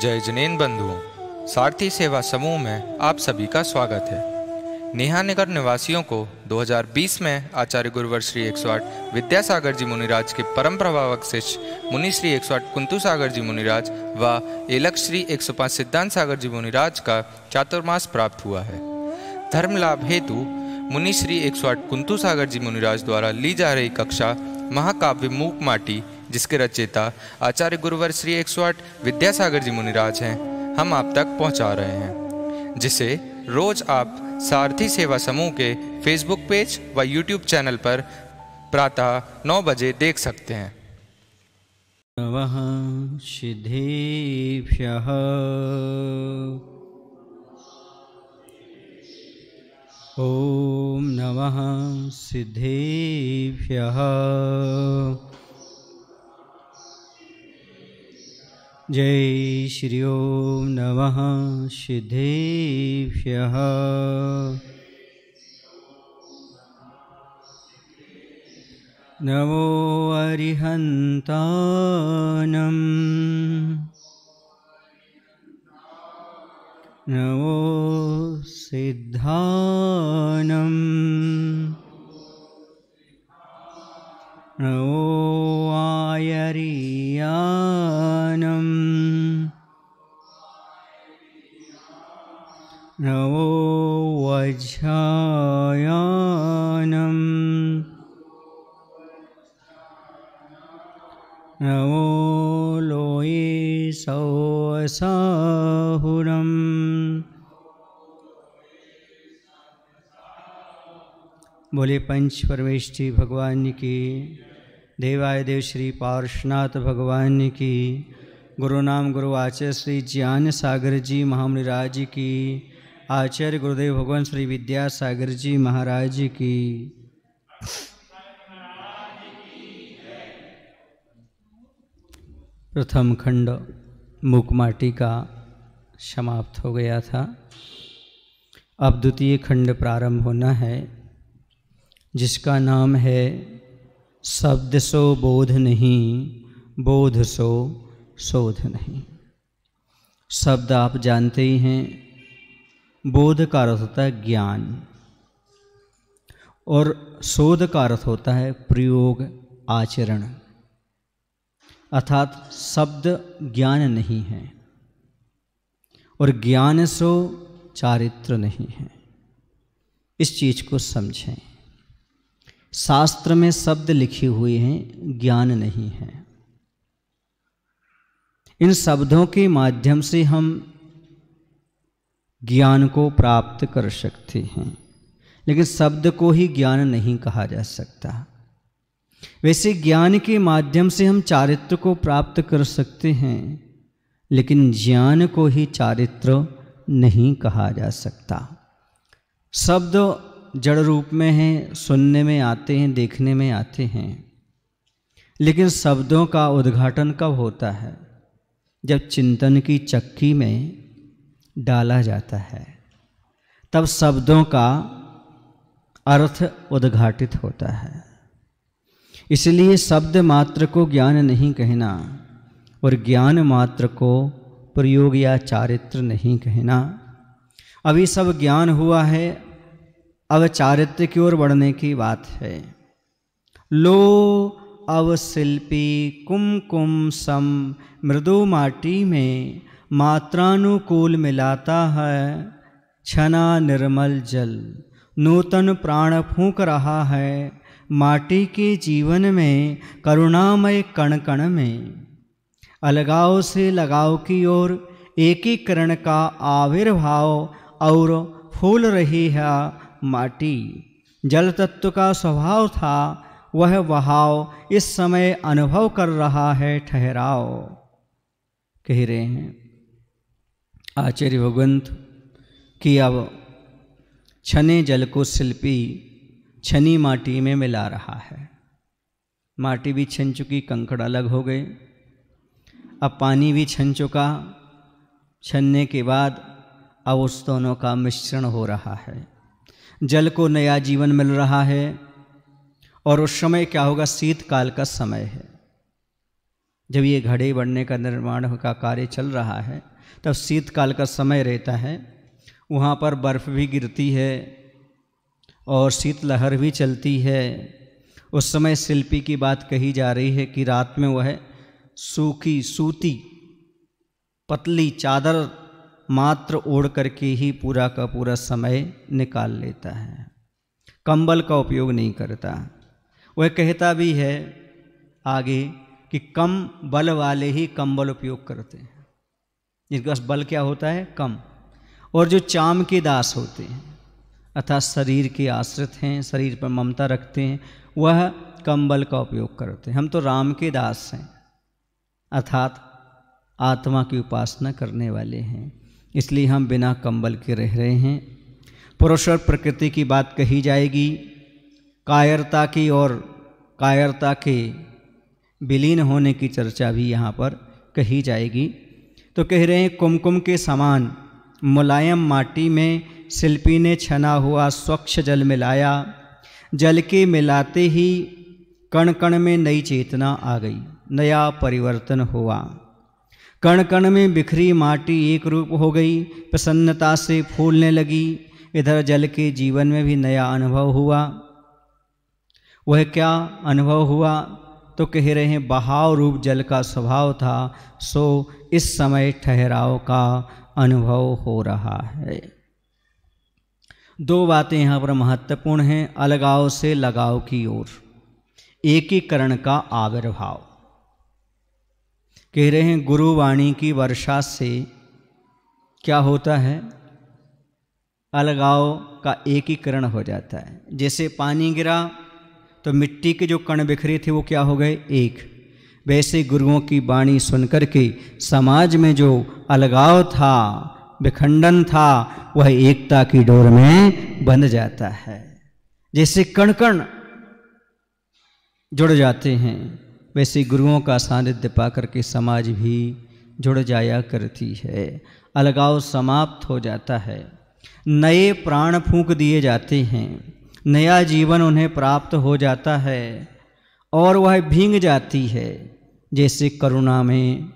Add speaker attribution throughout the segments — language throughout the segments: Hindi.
Speaker 1: जय जनेन बंधुओं सारथी सेवा समूह में आप सभी का स्वागत है नेहा नगर निवासियों को 2020 में आचार्य गुरुवर श्री एक विद्यासागर जी मुनिराज के परम प्रभावक शिष्य मुनि श्री एक कुंतु सागर जी मुनिराज व एलक श्री 105 सिद्धांत सागर जी मुनिराज का चातुर्मास प्राप्त हुआ है धर्म लाभ हेतु मुनि श्री एक कुंतु सागर जी मुनिराज द्वारा ली जा रही कक्षा महाकाव्य मूक माटी जिसके रचयिता आचार्य गुरुवर श्री एक विद्यासागर जी मुनिराज हैं हम आप तक पहुंचा रहे हैं जिसे रोज आप सारथी सेवा समूह के फेसबुक पेज व यूट्यूब चैनल पर प्रातः नौ बजे देख सकते हैं ओम नमः सिद्धेभ्य जय श्री ओम नमः सिद्धेभ्य नमो अरिहंता नमो सिद्धानम् नमो आयरीयानम् नमो वज्रायानम् नमो लोये सौसा बोले पंच जी भगवान की देवाय देव श्री पार्शनाथ भगवान की गुरु नाम गुरु आचार्य श्री ज्ञान सागर जी महामिराज की आचार्य गुरुदेव भगवान श्री विद्या सागर जी महाराज की प्रथम खंड मुकमाटी का समाप्त हो गया था अब द्वितीय खंड प्रारंभ होना है जिसका नाम है शब्द सो बोध नहीं बोध सो शोध नहीं शब्द आप जानते ही हैं बोध का अर्थ होता है ज्ञान और शोध का अर्थ होता है प्रयोग आचरण अर्थात शब्द ज्ञान नहीं है और ज्ञान सो चारित्र नहीं है इस चीज़ को समझें शास्त्र में शब्द लिखे हुए हैं ज्ञान नहीं है इन शब्दों के माध्यम से हम ज्ञान को प्राप्त कर सकते हैं लेकिन शब्द को ही ज्ञान नहीं कहा जा सकता वैसे ज्ञान के माध्यम से हम चारित्र को प्राप्त कर सकते हैं लेकिन ज्ञान को ही चारित्र नहीं कहा जा सकता शब्द जड़ रूप में हैं सुनने में आते हैं देखने में आते हैं लेकिन शब्दों का उद्घाटन कब होता है जब चिंतन की चक्की में डाला जाता है तब शब्दों का अर्थ उद्घाटित होता है इसलिए शब्द मात्र को ज्ञान नहीं कहना और ज्ञान मात्र को प्रयोग या चारित्र नहीं कहना अभी सब ज्ञान हुआ है अब चारित्र की ओर बढ़ने की बात है लो अव शिल्पी कुमकुम सम मृदु माटी में मात्रानुकूल मिलाता है छना निर्मल जल नूतन प्राण फूंक रहा है माटी के जीवन में करुणामय कण कण में अलगाव से लगाव की ओर एकीकरण का आविर्भाव और फूल रही है माटी जल तत्व का स्वभाव था वह बहाव इस समय अनुभव कर रहा है ठहराव कह रहे हैं आचार्य भगवंत कि अब छने जल को शिल्पी छनी माटी में मिला रहा है माटी भी छन चुकी कंकड़ अलग हो गए अब पानी भी छन चुका छनने के बाद अब उस दोनों का मिश्रण हो रहा है जल को नया जीवन मिल रहा है और उस समय क्या होगा शीतकाल का समय है जब ये घड़े बढ़ने का निर्माण का कार्य चल रहा है तब शीतकाल का समय रहता है वहाँ पर बर्फ़ भी गिरती है और शीतलहर भी चलती है उस समय शिल्पी की बात कही जा रही है कि रात में वह सूखी सूती पतली चादर मात्र ओढ़ करके ही पूरा का पूरा समय निकाल लेता है कंबल का उपयोग नहीं करता वह कहता भी है आगे कि कम बल वाले ही कंबल उपयोग करते हैं जिनके पास बल क्या होता है कम और जो चाम के दास होते हैं अर्थात शरीर के आश्रित हैं शरीर पर ममता रखते हैं वह कंबल का उपयोग करते हैं हम तो राम के दास हैं अर्थात आत्मा की उपासना करने वाले हैं इसलिए हम बिना कंबल के रह रहे हैं पुरुष और प्रकृति की बात कही जाएगी कायरता की और कायरता के विलीन होने की चर्चा भी यहाँ पर कही जाएगी तो कह रहे हैं कुमकुम के समान मुलायम माटी में शिल्पी ने छना हुआ स्वच्छ जल मिलाया जल के मिलाते ही कण कण में नई चेतना आ गई नया परिवर्तन हुआ कण कण में बिखरी माटी एक रूप हो गई प्रसन्नता से फूलने लगी इधर जल के जीवन में भी नया अनुभव हुआ वह क्या अनुभव हुआ तो कह रहे हैं बहाव रूप जल का स्वभाव था सो इस समय ठहराव का अनुभव हो रहा है दो बातें यहाँ पर महत्वपूर्ण हैं अलगाव से लगाव की ओर एकीकरण का आविर्भाव कह रहे हैं गुरुवाणी की वर्षा से क्या होता है अलगाव का एकीकरण हो जाता है जैसे पानी गिरा तो मिट्टी के जो कण बिखरे थे वो क्या हो गए एक वैसे गुरुओं की वाणी सुनकर के समाज में जो अलगाव था विखंडन था वह एकता की डोर में बंध जाता है जैसे कण कण जुड़ जाते हैं वैसे गुरुओं का सानिध्य पाकर के समाज भी जुड़ जाया करती है अलगाव समाप्त हो जाता है नए प्राण फूंक दिए जाते हैं नया जीवन उन्हें प्राप्त हो जाता है और वह भींग जाती है जैसे करुणा में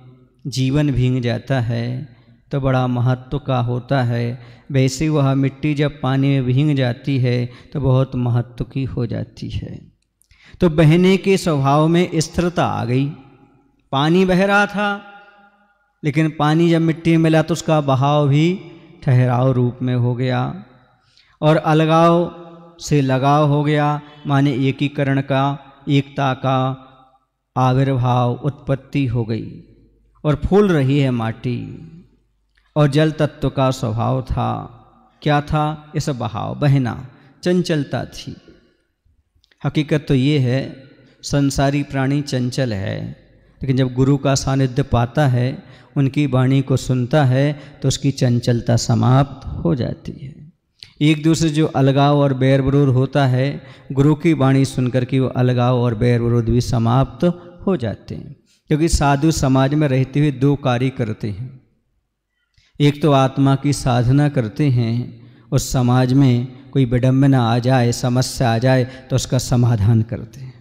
Speaker 1: जीवन भींग जाता है तो बड़ा महत्व का होता है वैसे वह मिट्टी जब पानी में भींग जाती है तो बहुत महत्व की हो जाती है तो बहने के स्वभाव में स्थिरता आ गई पानी बह रहा था लेकिन पानी जब मिट्टी में मिला तो उसका बहाव भी ठहराव रूप में हो गया और अलगाव से लगाव हो गया माने एकीकरण का एकता का आविर्भाव उत्पत्ति हो गई और फूल रही है माटी और जल तत्व का स्वभाव था क्या था इस बहाव बहना चंचलता थी हकीकत तो ये है संसारी प्राणी चंचल है लेकिन जब गुरु का सानिध्य पाता है उनकी वाणी को सुनता है तो उसकी चंचलता समाप्त हो जाती है एक दूसरे जो अलगाव और बैर विरोध होता है गुरु की वाणी सुनकर के वो अलगाव और बैर विरोध भी समाप्त हो जाते हैं क्योंकि साधु समाज में रहते हुए दो कार्य करते हैं एक तो आत्मा की साधना करते हैं और समाज में कोई विडम्बना आ जाए समस्या आ जाए तो उसका समाधान करते हैं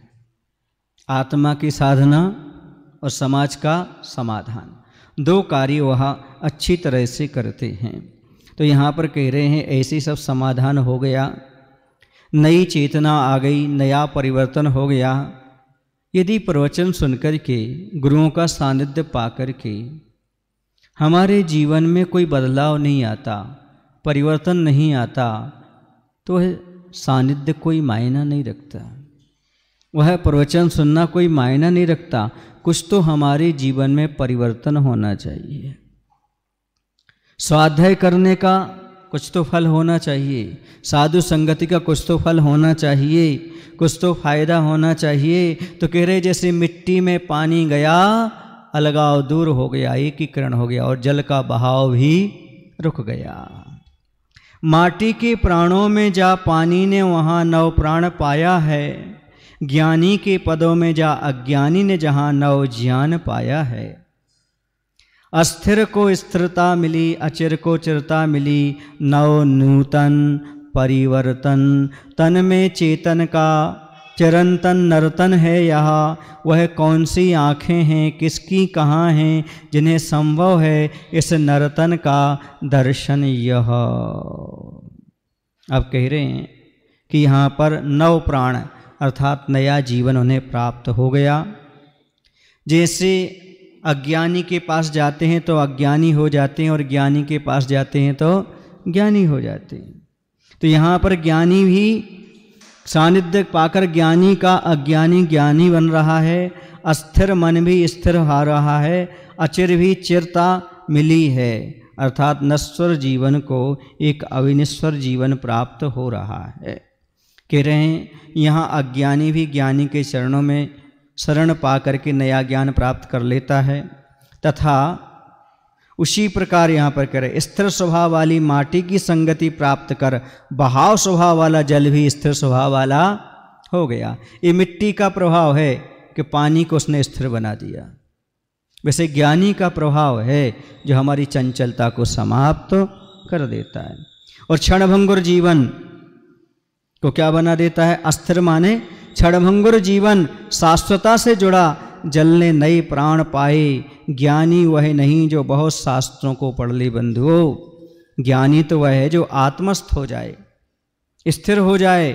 Speaker 1: आत्मा की साधना और समाज का समाधान दो कार्य वह अच्छी तरह से करते हैं तो यहाँ पर कह रहे हैं ऐसे सब समाधान हो गया नई चेतना आ गई नया परिवर्तन हो गया यदि प्रवचन सुनकर के गुरुओं का सानिध्य पा कर के हमारे जीवन में कोई बदलाव नहीं आता परिवर्तन नहीं आता तो सानिध्य कोई मायना नहीं रखता वह प्रवचन सुनना कोई मायना नहीं रखता कुछ तो हमारे जीवन में परिवर्तन होना चाहिए स्वाध्याय करने का कुछ तो फल होना चाहिए साधु संगति का कुछ तो फल होना चाहिए कुछ तो फायदा होना चाहिए तो कह रहे जैसे मिट्टी में पानी गया अलगाव दूर हो गया एकीकरण हो गया और जल का बहाव भी रुक गया माटी के प्राणों में जा पानी ने वहाँ नव प्राण पाया है ज्ञानी के पदों में जा अज्ञानी ने जहाँ नव ज्ञान पाया है अस्थिर को स्थिरता मिली अचिर को चिरता मिली नव नूतन परिवर्तन तन में चेतन का चिरंतन नर्तन है यह वह कौन सी आँखें हैं किसकी कहाँ हैं जिन्हें संभव है इस नर्तन का दर्शन यह अब कह रहे हैं कि यहाँ पर नव प्राण अर्थात नया जीवन उन्हें प्राप्त हो गया जैसे अज्ञानी के पास जाते हैं तो अज्ञानी हो जाते हैं और ज्ञानी के पास जाते हैं तो ज्ञानी हो जाते हैं तो यहाँ पर ज्ञानी भी सानिध्य पाकर ज्ञानी का अज्ञानी ज्ञानी बन रहा है अस्थिर मन भी स्थिर हो रहा है अचिर भी चिरता मिली है अर्थात नश्वर जीवन को एक अविनिश्वर जीवन प्राप्त हो रहा है कह रहे हैं यहाँ अज्ञानी भी ज्ञानी के चरणों में शरण पा करके नया ज्ञान प्राप्त कर लेता है तथा उसी प्रकार यहाँ पर करे स्थिर स्वभाव वाली माटी की संगति प्राप्त कर बहाव स्वभाव वाला जल भी स्थिर स्वभाव वाला हो गया ये मिट्टी का प्रभाव है कि पानी को उसने स्थिर बना दिया वैसे ज्ञानी का प्रभाव है जो हमारी चंचलता को समाप्त तो कर देता है और क्षणभंगुर जीवन को क्या बना देता है अस्थिर माने क्षणभंगुर जीवन शाश्वता से जुड़ा जल ने नए प्राण पाए ज्ञानी वह नहीं जो बहुत शास्त्रों को पढ़ ले बंधुओं ज्ञानी तो वह है जो आत्मस्थ हो जाए स्थिर हो जाए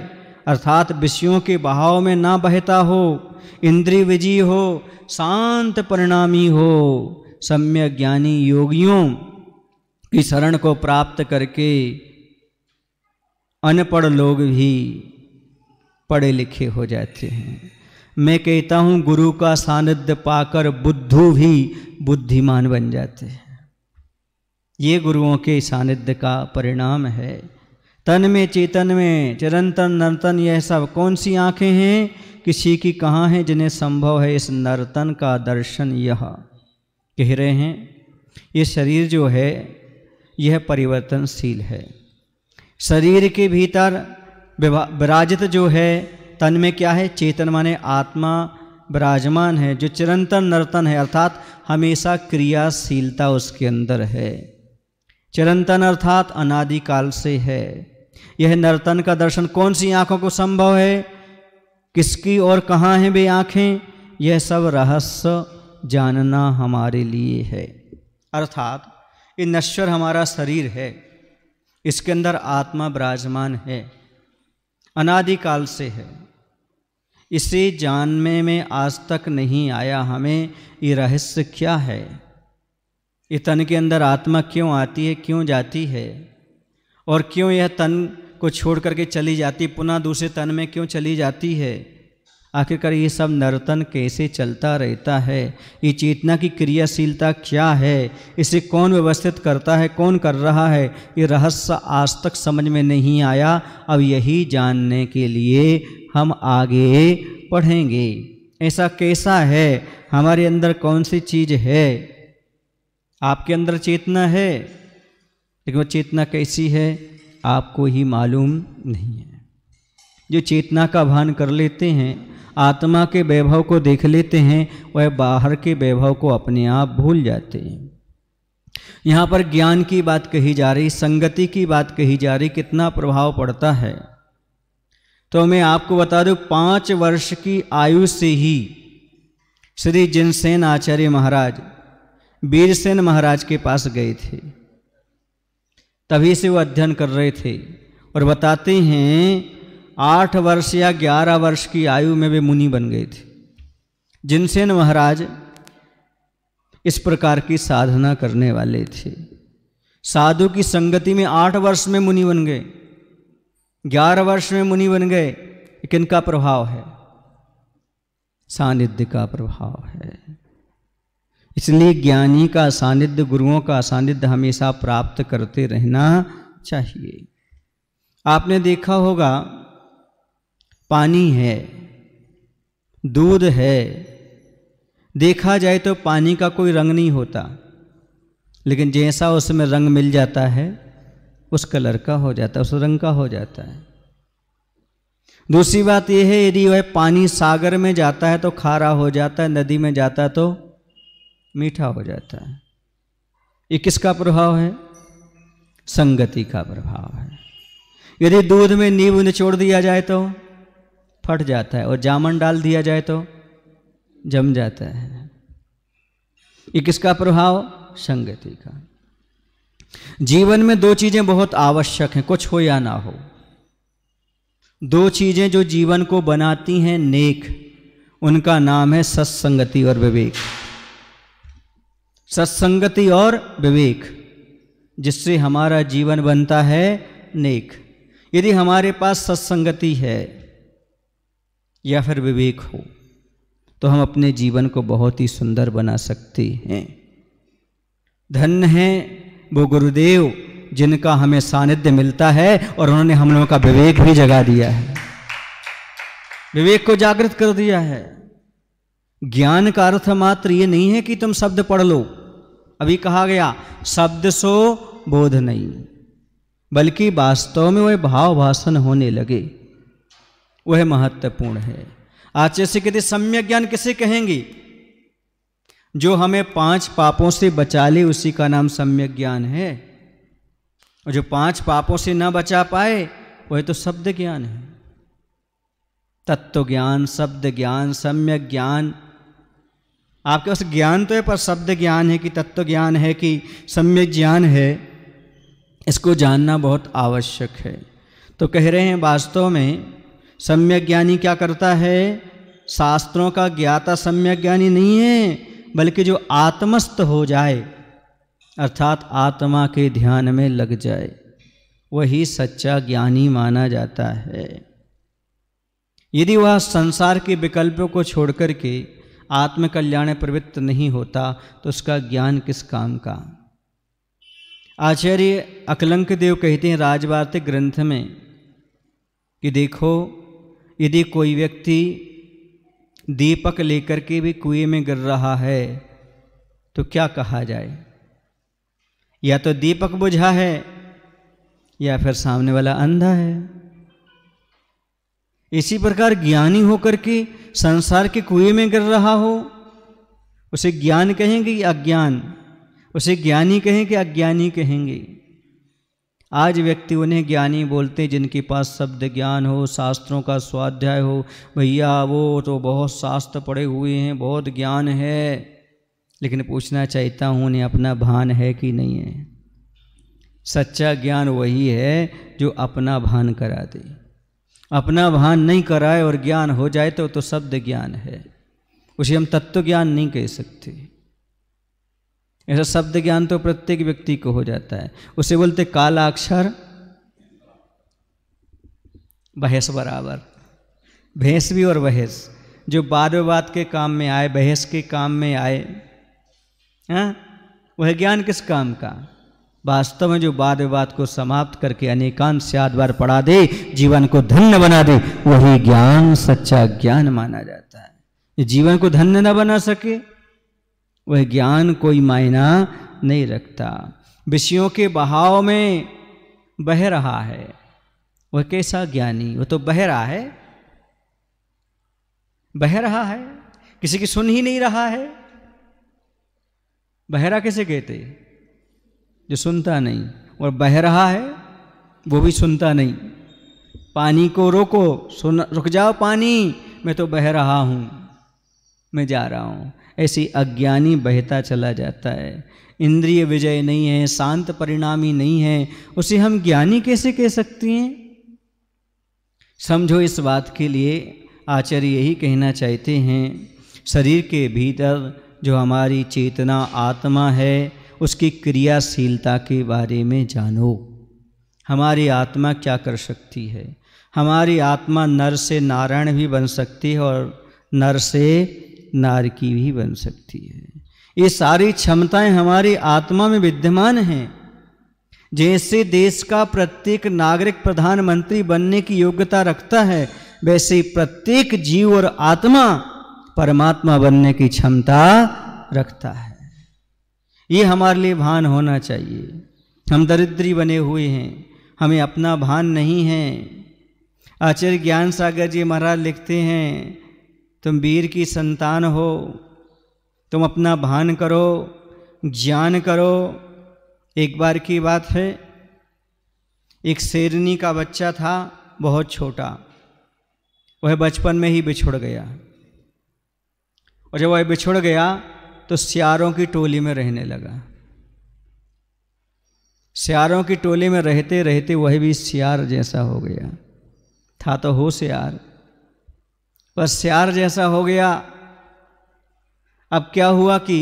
Speaker 1: अर्थात विषयों के बहाव में ना बहता हो इंद्रिय विजी हो शांत परिणामी हो सम्य ज्ञानी योगियों की शरण को प्राप्त करके अनपढ़ लोग भी पढ़े लिखे हो जाते हैं मैं कहता हूँ गुरु का सानिध्य पाकर बुद्धू भी बुद्धिमान बन जाते हैं ये गुरुओं के सानिध्य का परिणाम है तन में चेतन में चिरंतन नर्तन यह सब कौन सी आँखें हैं किसी की कहाँ हैं जिन्हें संभव है इस नर्तन का दर्शन यह कह रहे हैं ये शरीर जो है यह परिवर्तनशील है शरीर के भीतर विराजित जो है तन में क्या है चेतन माने आत्मा विराजमान है जो चिरंतन नर्तन है अर्थात हमेशा क्रियाशीलता उसके अंदर है चिरंतन अर्थात अनादिकाल से है यह नर्तन का दर्शन कौन सी आंखों को संभव है किसकी और कहाँ हैं वे आँखें यह सब रहस्य जानना हमारे लिए है अर्थात ये नश्वर हमारा शरीर है इसके अंदर आत्मा विराजमान है अनादिकाल से है इसे जानने में आज तक नहीं आया हमें ये रहस्य क्या है ये तन के अंदर आत्मा क्यों आती है क्यों जाती है और क्यों यह तन को छोड़ करके चली जाती पुनः दूसरे तन में क्यों चली जाती है आखिरकार ये सब नर्तन कैसे चलता रहता है ये चेतना की क्रियाशीलता क्या है इसे कौन व्यवस्थित करता है कौन कर रहा है ये रहस्य आज तक समझ में नहीं आया अब यही जानने के लिए हम आगे पढ़ेंगे ऐसा कैसा है हमारे अंदर कौन सी चीज़ है आपके अंदर चेतना है लेकिन वो चेतना कैसी है आपको ही मालूम नहीं है जो चेतना का भान कर लेते हैं आत्मा के वैभव को देख लेते हैं वह बाहर के वैभव को अपने आप भूल जाते हैं यहाँ पर ज्ञान की बात कही जा रही संगति की बात कही जा रही कितना प्रभाव पड़ता है तो मैं आपको बता दूं पाँच वर्ष की आयु से ही श्री जिनसेन आचार्य महाराज वीरसेन महाराज के पास गए थे तभी से वो अध्ययन कर रहे थे और बताते हैं आठ वर्ष या ग्यारह वर्ष की आयु में वे मुनि बन गए थे जिनसेन महाराज इस प्रकार की साधना करने वाले थे साधु की संगति में आठ वर्ष में मुनि बन गए ग्यारह वर्ष में मुनि बन गए किन का प्रभाव है सानिध्य का प्रभाव है इसलिए ज्ञानी का सानिध्य गुरुओं का सानिध्य हमेशा प्राप्त करते रहना चाहिए आपने देखा होगा पानी है दूध है देखा जाए तो पानी का कोई रंग नहीं होता लेकिन जैसा उसमें रंग मिल जाता है उस कलर का हो जाता है उस रंग का हो जाता है दूसरी बात यह है यदि वह पानी सागर में जाता है तो खारा हो जाता है नदी में जाता है तो मीठा हो जाता है ये किसका प्रभाव है संगति का प्रभाव है यदि दूध में नींब निचोड़ दिया जाए तो फट जाता है और जामन डाल दिया जाए तो जम जाता है ये किसका प्रभाव संगति का जीवन में दो चीज़ें बहुत आवश्यक हैं कुछ हो या ना हो दो चीज़ें जो जीवन को बनाती हैं नेक उनका नाम है सत्संगति और विवेक सत्संगति और विवेक जिससे हमारा जीवन बनता है नेक यदि हमारे पास सत्संगति है या फिर विवेक हो तो हम अपने जीवन को बहुत ही सुंदर बना सकते हैं धन्य है वो गुरुदेव जिनका हमें सानिध्य मिलता है और उन्होंने हम लोगों का विवेक भी जगा दिया है विवेक को जागृत कर दिया है ज्ञान का अर्थ मात्र ये नहीं है कि तुम शब्द पढ़ लो अभी कहा गया शब्द सो बोध नहीं बल्कि वास्तव में वह भाव भाषण होने लगे वह महत्वपूर्ण है आचार्य से कहते सम्यक ज्ञान किसे कहेंगे जो हमें पांच पापों से बचा ले उसी का नाम सम्यक ज्ञान है और जो पांच पापों से ना बचा पाए वह तो शब्द ज्ञान है तत्व ज्ञान शब्द ज्ञान सम्यक ज्ञान आपके पास ज्ञान तो है पर शब्द ज्ञान है कि तत्व ज्ञान है कि सम्यक ज्ञान है इसको जानना बहुत आवश्यक है तो कह रहे हैं वास्तव में सम्यक ज्ञानी क्या करता है शास्त्रों का ज्ञाता सम्यक ज्ञानी नहीं है बल्कि जो आत्मस्थ हो जाए अर्थात आत्मा के ध्यान में लग जाए वही सच्चा ज्ञानी माना जाता है यदि वह संसार के विकल्पों को छोड़कर के आत्मकल्याण प्रवृत्त नहीं होता तो उसका ज्ञान किस काम का आचार्य अकलंक देव कहते हैं राजवार्तिक ग्रंथ में कि देखो यदि कोई व्यक्ति दीपक लेकर के भी कुएं में गिर रहा है तो क्या कहा जाए या तो दीपक बुझा है या फिर सामने वाला अंधा है इसी प्रकार ज्ञानी होकर के संसार के कुएं में गिर रहा हो उसे ज्ञान कहेंगे या अज्ञान उसे ज्ञानी कहें कि अज्ञानी कहेंगे आज व्यक्ति उन्हें ज्ञानी बोलते जिनके पास शब्द ज्ञान हो शास्त्रों का स्वाध्याय हो भैया वो तो बहुत शास्त्र पढ़े हुए हैं बहुत ज्ञान है लेकिन पूछना चाहता हूँ उन्हें अपना भान है कि नहीं है सच्चा ज्ञान वही है जो अपना भान करा दे अपना भान नहीं कराए और ज्ञान हो जाए तो तो शब्द ज्ञान है उसे हम तत्व ज्ञान नहीं कह सकते ऐसा शब्द ज्ञान तो प्रत्येक व्यक्ति को हो जाता है उसे बोलते काला अक्षर बहस बराबर भैंस भी और बहस जो बाद विवाद के काम में आए बहस के काम में आए हैं हाँ? वह ज्ञान किस काम का वास्तव में जो वाद विवाद को समाप्त करके अनेकांश से बार पढ़ा दे जीवन को धन्य बना दे वही ज्ञान सच्चा ज्ञान माना जाता है जीवन को धन्य न बना सके वह ज्ञान कोई मायना नहीं रखता विषयों के बहाव में बह रहा है वह कैसा ज्ञानी वह तो बह रहा है बह रहा है किसी की सुन ही नहीं रहा है बहरा कैसे कहते जो सुनता नहीं और बह रहा है वो भी सुनता नहीं पानी को रोको सुन रुक जाओ पानी मैं तो बह रहा हूँ मैं जा रहा हूँ ऐसी अज्ञानी बहता चला जाता है इंद्रिय विजय नहीं है शांत परिणामी नहीं है उसे हम ज्ञानी कैसे कह सकते हैं समझो इस बात के लिए आचार्य यही कहना चाहते हैं शरीर के भीतर जो हमारी चेतना आत्मा है उसकी क्रियाशीलता के बारे में जानो हमारी आत्मा क्या कर सकती है हमारी आत्मा नर से नारायण भी बन सकती है और नर से नार की भी बन सकती है ये सारी क्षमताएं हमारी आत्मा में विद्यमान हैं जैसे देश का प्रत्येक नागरिक प्रधानमंत्री बनने की योग्यता रखता है वैसे प्रत्येक जीव और आत्मा परमात्मा बनने की क्षमता रखता है ये हमारे लिए भान होना चाहिए हम दरिद्री बने हुए हैं हमें अपना भान नहीं है आचार्य ज्ञान सागर जी महाराज लिखते हैं तुम वीर की संतान हो तुम अपना भान करो ज्ञान करो एक बार की बात है एक शेरनी का बच्चा था बहुत छोटा वह बचपन में ही बिछुड़ गया और जब वह बिछुड़ गया तो सियारों की टोली में रहने लगा सियारों की टोली में रहते रहते वह भी सियार जैसा हो गया था तो हो सियार पर श्यार जैसा हो गया अब क्या हुआ कि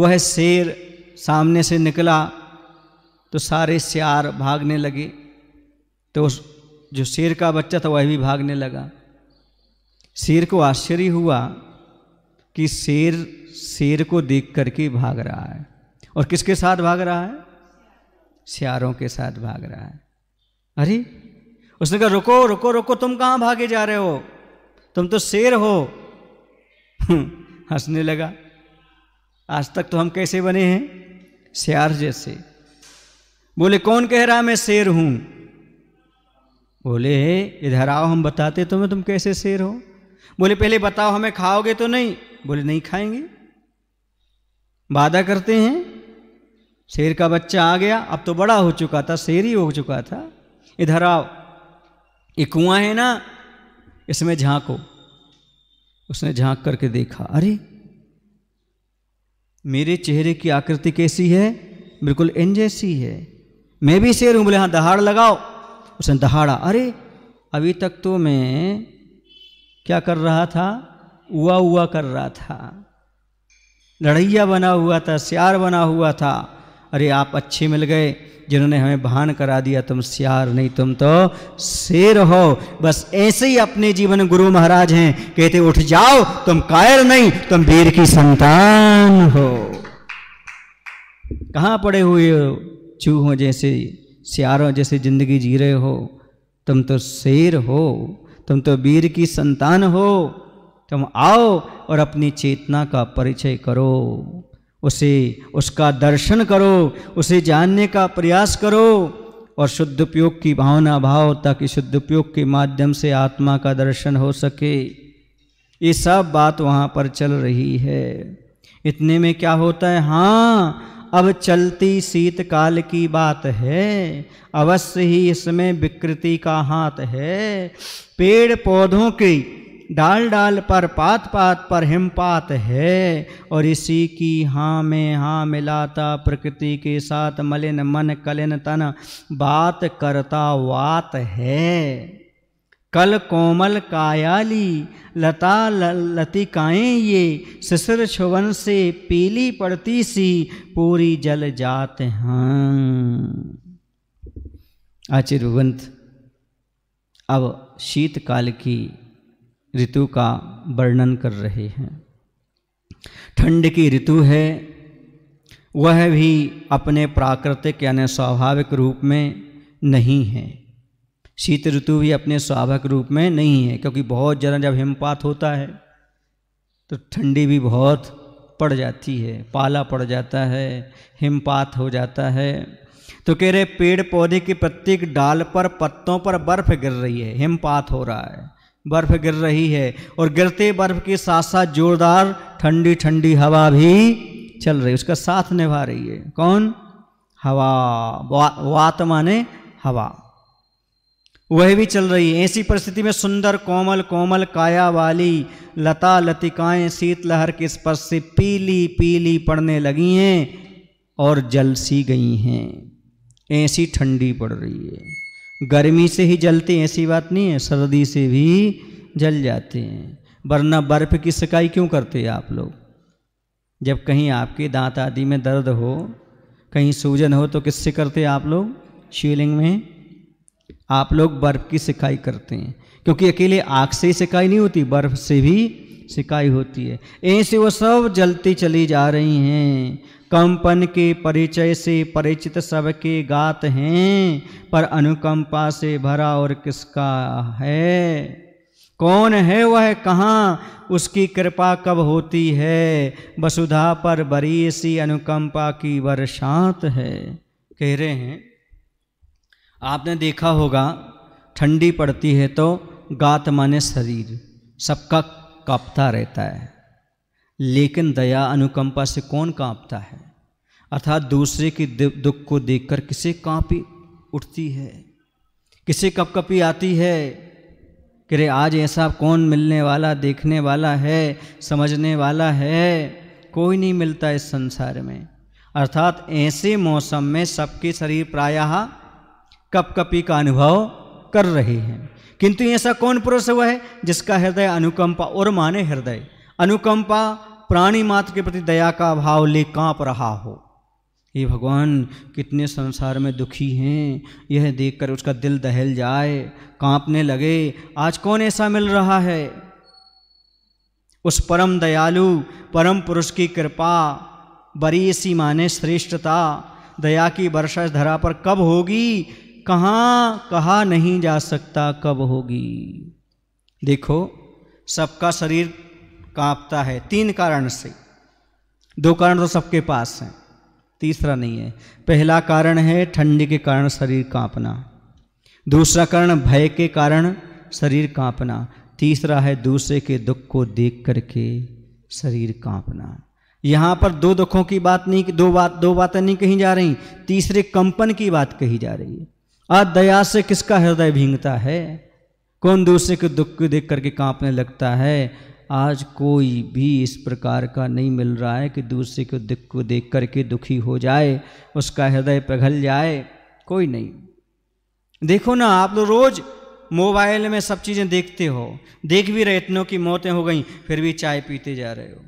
Speaker 1: वह शेर सामने से निकला तो सारे श्यार भागने लगे तो उस जो शेर का बच्चा था वह भी भागने लगा शेर को आश्चर्य हुआ कि शेर शेर को देख करके भाग रहा है और किसके साथ भाग रहा है स्यारों के साथ भाग रहा है अरे उसने कहा रुको रुको रुको तुम कहाँ भागे जा रहे हो तुम तो शेर हो हम्म, हंसने लगा आज तक तो हम कैसे बने हैं श्यार जैसे बोले कौन कह रहा मैं शेर हूं बोले इधर आओ हम बताते तुम्हें तुम कैसे शेर हो बोले पहले बताओ हमें खाओगे तो नहीं बोले नहीं खाएंगे वादा करते हैं शेर का बच्चा आ गया अब तो बड़ा हो चुका था शेर ही हो चुका था इधर आओ ये कुआं है ना इसमें झांको उसने झांक करके देखा अरे मेरे चेहरे की आकृति कैसी है बिल्कुल इन जैसी है मैं भी शेर हूं बोले हाँ दहाड़ लगाओ उसने दहाड़ा अरे अभी तक तो मैं क्या कर रहा था हुआ हुआ कर रहा था लड़ैया बना हुआ था सियार बना हुआ था अरे आप अच्छे मिल गए जिन्होंने हमें भान करा दिया तुम सियार नहीं तुम तो शेर हो बस ऐसे ही अपने जीवन गुरु महाराज हैं कहते उठ जाओ तुम कायर नहीं तुम वीर की संतान हो कहाँ पड़े हुए हो चूहों जैसे सियारों जैसे जिंदगी जी रहे हो तुम तो शेर हो तुम तो वीर की संतान हो तुम आओ और अपनी चेतना का परिचय करो उसे उसका दर्शन करो उसे जानने का प्रयास करो और शुद्ध उपयोग की भावना भाव ताकि शुद्ध उपयोग के माध्यम से आत्मा का दर्शन हो सके ये सब बात वहाँ पर चल रही है इतने में क्या होता है हाँ अब चलती शीतकाल की बात है अवश्य ही इसमें विकृति का हाथ है पेड़ पौधों की डाल डाल पर पात पात पर हिमपात है और इसी की हाँ में हाँ मिलाता प्रकृति के साथ मलिन मन कलिन तन बात करता वात है कल कोमल कायाली लता लतिकाएं ये ससुर छुवन से पीली पड़ती सी पूरी जल जात हैं आचिर्वंत अब शीतकाल की ऋतु का वर्णन कर रहे हैं ठंड की ऋतु है वह भी अपने प्राकृतिक यानी स्वाभाविक रूप में नहीं है शीत ऋतु भी अपने स्वाभाविक रूप में नहीं है क्योंकि बहुत जरा जब हिमपात होता है तो ठंडी भी बहुत पड़ जाती है पाला पड़ जाता है हिमपात हो जाता है तो कह रहे पेड़ पौधे की प्रत्येक डाल पर पत्तों पर बर्फ गिर रही है हिमपात हो रहा है बर्फ़ गिर रही है और गिरते बर्फ़ के साथ साथ जोरदार ठंडी ठंडी हवा भी चल रही है उसका साथ निभा रही है कौन हवा वात माने हवा वह भी चल रही है ऐसी परिस्थिति में सुंदर कोमल कोमल काया वाली लता लतिकाएं शीतलहर के स्पर्श से पीली पीली पड़ने लगी हैं और जल सी गई हैं ऐसी ठंडी पड़ रही है गर्मी से ही जलते हैं ऐसी बात नहीं है सर्दी से भी जल जाते हैं वरना बर्फ़ की सकाई क्यों करते हैं आप लोग जब कहीं आपके दांत आदि में दर्द हो कहीं सूजन हो तो किससे करते हैं आप लोग शिवलिंग में आप लोग बर्फ़ की सिकाई करते हैं क्योंकि अकेले आग से ही सिकाई नहीं होती बर्फ़ से भी सिकाई होती है ऐसे वो सब जलती चली जा रही हैं कंपन के परिचय से परिचित सबके गात हैं पर अनुकंपा से भरा और किसका है कौन है वह कहाँ उसकी कृपा कब होती है वसुधा पर बरी सी अनुकंपा की वर्षात है कह रहे हैं आपने देखा होगा ठंडी पड़ती है तो गात माने शरीर सबका कांपता रहता है लेकिन दया अनुकंपा से कौन कांपता है अर्थात दूसरे के दुख को देखकर किसे कांपी उठती है किसे कपकपी आती है कि रे आज ऐसा कौन मिलने वाला देखने वाला है समझने वाला है कोई नहीं मिलता इस संसार में अर्थात ऐसे मौसम में सबके शरीर प्रायः कपकपी का अनुभव कर रहे हैं किंतु ऐसा कौन पुरुष वह है जिसका हृदय अनुकंपा और माने हृदय अनुकंपा प्राणी मात्र के प्रति दया का अभाव ले कांप रहा हो ये भगवान कितने संसार में दुखी हैं यह देखकर उसका दिल दहल जाए कांपने लगे आज कौन ऐसा मिल रहा है उस परम दयालु परम पुरुष की कृपा बड़ी सी माने श्रेष्ठता दया की वर्षा धरा पर कब होगी कहाँ कहा नहीं जा सकता कब होगी देखो सबका शरीर कांपता है तीन कारण से दो कारण तो सबके पास हैं तीसरा नहीं है पहला कारण है ठंडी के कारण शरीर कांपना दूसरा कारण भय के कारण शरीर कांपना तीसरा है दूसरे के दुख को देख करके शरीर कांपना यहाँ पर दो दुखों की बात नहीं दो बात दो बातें नहीं कही जा रही तीसरे कंपन की बात कही जा रही है आज दया से किसका हृदय भींगता है कौन दूसरे के दुख को देख करके कांपने लगता है आज कोई भी इस प्रकार का नहीं मिल रहा है कि दूसरे के दुख को देख करके दुखी हो जाए उसका हृदय पिघल जाए कोई नहीं देखो ना आप लोग रोज़ मोबाइल में सब चीज़ें देखते हो देख भी रहे इतनों की मौतें हो गई फिर भी चाय पीते जा रहे हो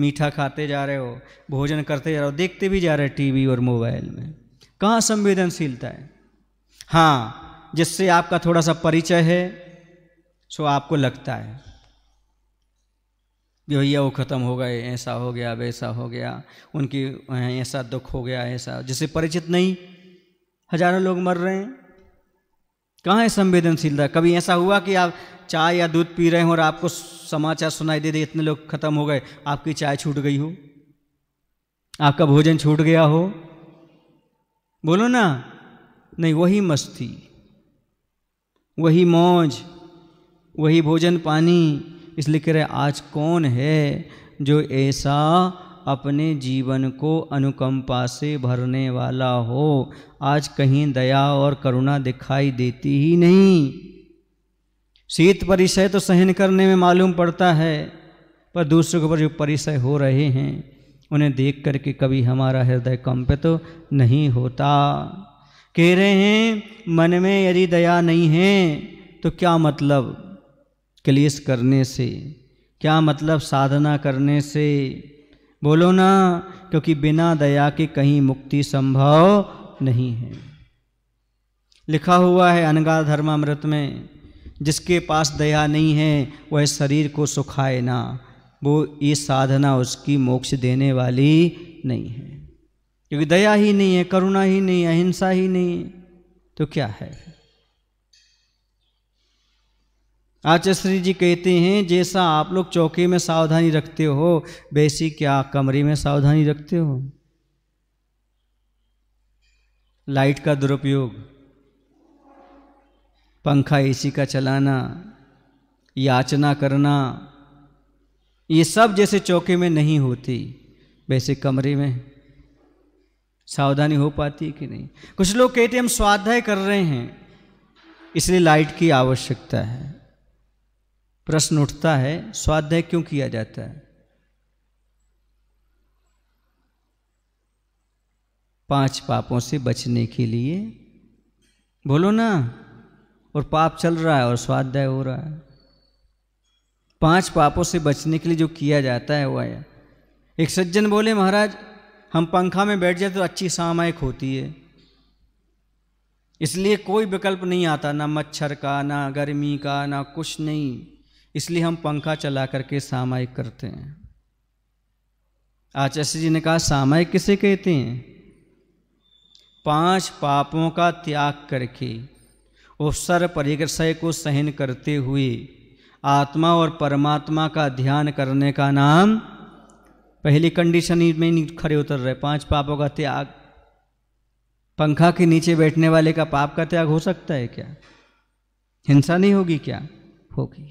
Speaker 1: मीठा खाते जा रहे हो भोजन करते जा रहे हो देखते भी जा रहे हो टीवी और मोबाइल में कहाँ संवेदनशीलता है हाँ जिससे आपका थोड़ा सा परिचय है सो आपको लगता है भैया वो ख़त्म हो गए ऐसा हो गया वैसा हो गया उनकी ऐसा दुख हो गया ऐसा जिससे परिचित नहीं हजारों लोग मर रहे हैं कहाँ है संवेदनशीलता कभी ऐसा हुआ कि आप चाय या दूध पी रहे हो और आपको समाचार सुनाई दे दे इतने लोग खत्म हो गए आपकी चाय छूट गई हो आपका भोजन छूट गया हो बोलो ना नहीं वही मस्ती वही मौज वही भोजन पानी इसलिए कह रहे आज कौन है जो ऐसा अपने जीवन को अनुकंपा से भरने वाला हो आज कहीं दया और करुणा दिखाई देती ही नहीं शीत परिचय तो सहन करने में मालूम पड़ता है पर दूसरों के ऊपर जो परिचय हो रहे हैं उन्हें देख करके कभी हमारा हृदय कंपित तो नहीं होता कह रहे हैं मन में यदि दया नहीं है तो क्या मतलब क्लेश करने से क्या मतलब साधना करने से बोलो ना क्योंकि बिना दया के कहीं मुक्ति संभव नहीं है लिखा हुआ है अनगा धर्मामृत में जिसके पास दया नहीं है वह शरीर को सुखाए ना वो ये साधना उसकी मोक्ष देने वाली नहीं है क्योंकि दया ही नहीं है करुणा ही नहीं है अहिंसा ही नहीं है तो क्या है आचार्य श्री जी कहते हैं जैसा आप लोग चौकी में सावधानी रखते हो वैसी क्या कमरे में सावधानी रखते हो लाइट का दुरुपयोग पंखा एसी का चलाना याचना करना ये सब जैसे चौके में नहीं होती वैसे कमरे में सावधानी हो पाती है कि नहीं कुछ लोग कहते हम स्वाध्याय कर रहे हैं इसलिए लाइट की आवश्यकता है प्रश्न उठता है स्वाध्याय क्यों किया जाता है पांच पापों से बचने के लिए बोलो ना और पाप चल रहा है और स्वाध्याय हो रहा है पांच पापों से बचने के लिए जो किया जाता है वह एक सज्जन बोले महाराज हम पंखा में बैठ जाए तो अच्छी सामायिक होती है इसलिए कोई विकल्प नहीं आता ना मच्छर का ना गर्मी का ना कुछ नहीं इसलिए हम पंखा चला करके सामायिक करते हैं आचार्य जी ने कहा सामायिक किसे कहते हैं पांच पापों का त्याग करके उपसर परिग्रसय को सहन करते हुए आत्मा और परमात्मा का ध्यान करने का नाम पहली कंडीशन ही में नहीं खड़े उतर रहे पांच पापों का त्याग पंखा के नीचे बैठने वाले का पाप का त्याग हो सकता है क्या हिंसा नहीं होगी क्या होगी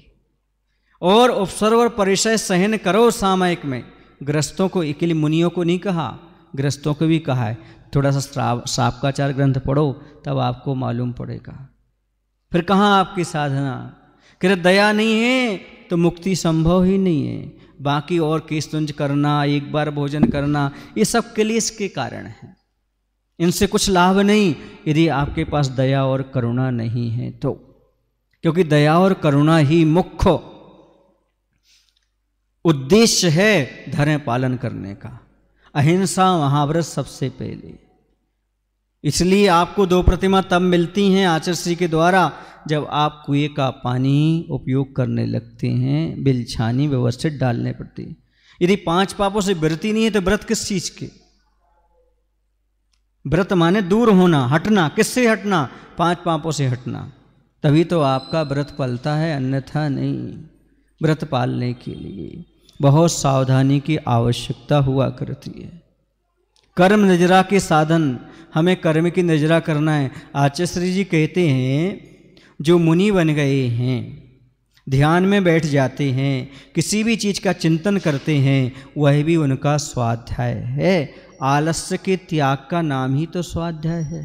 Speaker 1: और उपसर्व और परिचय सहन करो सामयिक में ग्रस्तों को इकिल मुनियों को नहीं कहा ग्रस्तों को भी कहा है थोड़ा सा का सापकाचार ग्रंथ पढ़ो तब आपको मालूम पड़ेगा फिर कहाँ आपकी साधना कि दया नहीं है तो मुक्ति संभव ही नहीं है बाकी और तुंज करना एक बार भोजन करना ये सब क्लेश के कारण है इनसे कुछ लाभ नहीं यदि आपके पास दया और करुणा नहीं है तो क्योंकि दया और करुणा ही मुख्य उद्देश्य है धर्म पालन करने का अहिंसा महाव्रत सबसे पहले इसलिए आपको दो प्रतिमा तब मिलती हैं आचार्य श्री के द्वारा जब आप कुएं का पानी उपयोग करने लगते हैं बिलछानी व्यवस्थित डालने पड़ती है यदि पांच पापों से व्रति नहीं है तो व्रत किस चीज के व्रत माने दूर होना हटना किससे हटना पांच पापों से हटना तभी तो आपका व्रत पलता है अन्यथा नहीं व्रत पालने के लिए बहुत सावधानी की आवश्यकता हुआ करती है कर्म निजरा के साधन हमें कर्म की नजरा करना है आचार्य जी कहते हैं जो मुनि बन गए हैं ध्यान में बैठ जाते हैं किसी भी चीज़ का चिंतन करते हैं वह भी उनका स्वाध्याय है आलस्य के त्याग का नाम ही तो स्वाध्याय है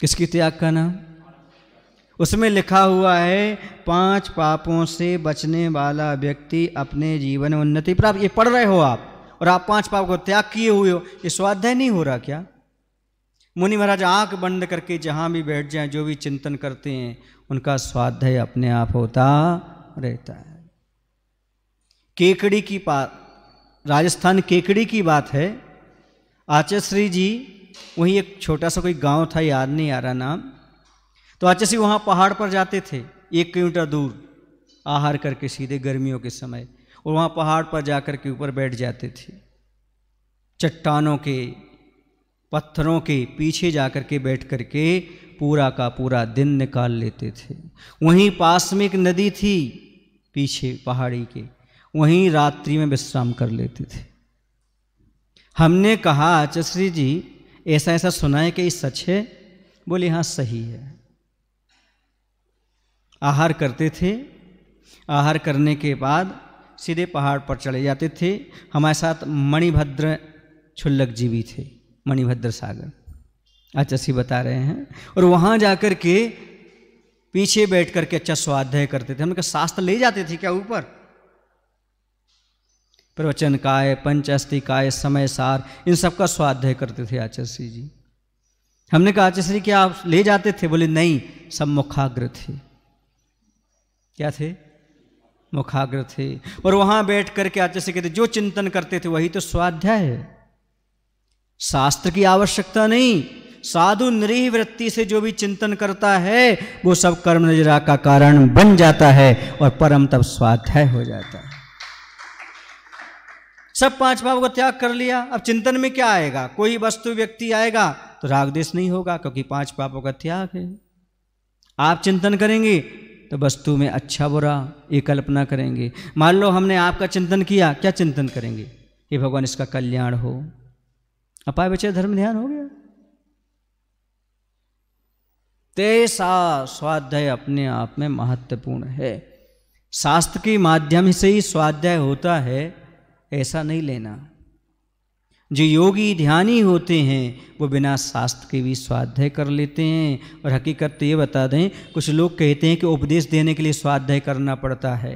Speaker 1: किसकी त्याग का नाम उसमें लिखा हुआ है पांच पापों से बचने वाला व्यक्ति अपने जीवन उन्नति प्राप्त ये पढ़ रहे हो आप और आप पांच पाप को त्याग किए हुए हो ये स्वाध्याय नहीं हो रहा क्या मुनि महाराज आंख बंद करके जहां भी बैठ जाएं जो भी चिंतन करते हैं उनका स्वाध्याय अपने आप होता रहता है केकड़ी की बात राजस्थान केकड़ी की बात है आचार्य श्री जी वहीं एक छोटा सा कोई गांव था याद नहीं आ रहा नाम तो आचार्य श्री वहां पहाड़ पर जाते थे एक किलोमीटर दूर आहार करके सीधे गर्मियों के समय और वहाँ पहाड़ पर जाकर के ऊपर बैठ जाते थे चट्टानों के पत्थरों के पीछे जाकर के बैठ करके पूरा का पूरा दिन निकाल लेते थे वहीं पास में एक नदी थी पीछे पहाड़ी के वहीं रात्रि में विश्राम कर लेते थे हमने कहा चश्री जी ऐसा ऐसा सुना है कि सच है बोले हाँ सही है आहार करते थे आहार करने के बाद सीधे पहाड़ पर चले जाते थे हमारे साथ मणिभद्र छुल्लक जी भी थे मणिभद्र सागर अच्छा सी बता रहे हैं और वहाँ जा कर के पीछे बैठ कर के अच्छा स्वाध्याय करते थे हमने कहा शास्त्र ले जाते थे क्या ऊपर प्रवचन काय पंच अस्थि काय समय सार इन सब का स्वाध्याय करते थे आचार्य श्री जी हमने कहा आचार्य श्री क्या आप ले जाते थे बोले नहीं सब मुखाग्र थे क्या थे मुखाग्र थे और वहां बैठ करके आचार्य से कहते जो चिंतन करते थे वही तो स्वाध्याय है शास्त्र की आवश्यकता नहीं साधु निरीह वृत्ति से जो भी चिंतन करता है वो सब कर्म नजरा का कारण बन जाता है और परम तब स्वाध्याय हो जाता है सब पांच भाव को त्याग कर लिया अब चिंतन में क्या आएगा कोई वस्तु व्यक्ति आएगा तो रागदेश नहीं होगा क्योंकि पांच पापों का त्याग है आप चिंतन करेंगे तो वस्तु में अच्छा बुरा ये कल्पना करेंगे मान लो हमने आपका चिंतन किया क्या चिंतन करेंगे कि भगवान इसका कल्याण हो अपाय बचे धर्म ध्यान हो गया तेसा स्वाध्याय अपने आप में महत्वपूर्ण है शास्त्र के माध्यम से ही स्वाध्याय होता है ऐसा नहीं लेना जो योगी ध्यानी होते हैं वो बिना शास्त्र के भी स्वाध्याय कर लेते हैं और हकीकत तो ये बता दें कुछ लोग कहते हैं कि उपदेश देने के लिए स्वाध्याय करना पड़ता है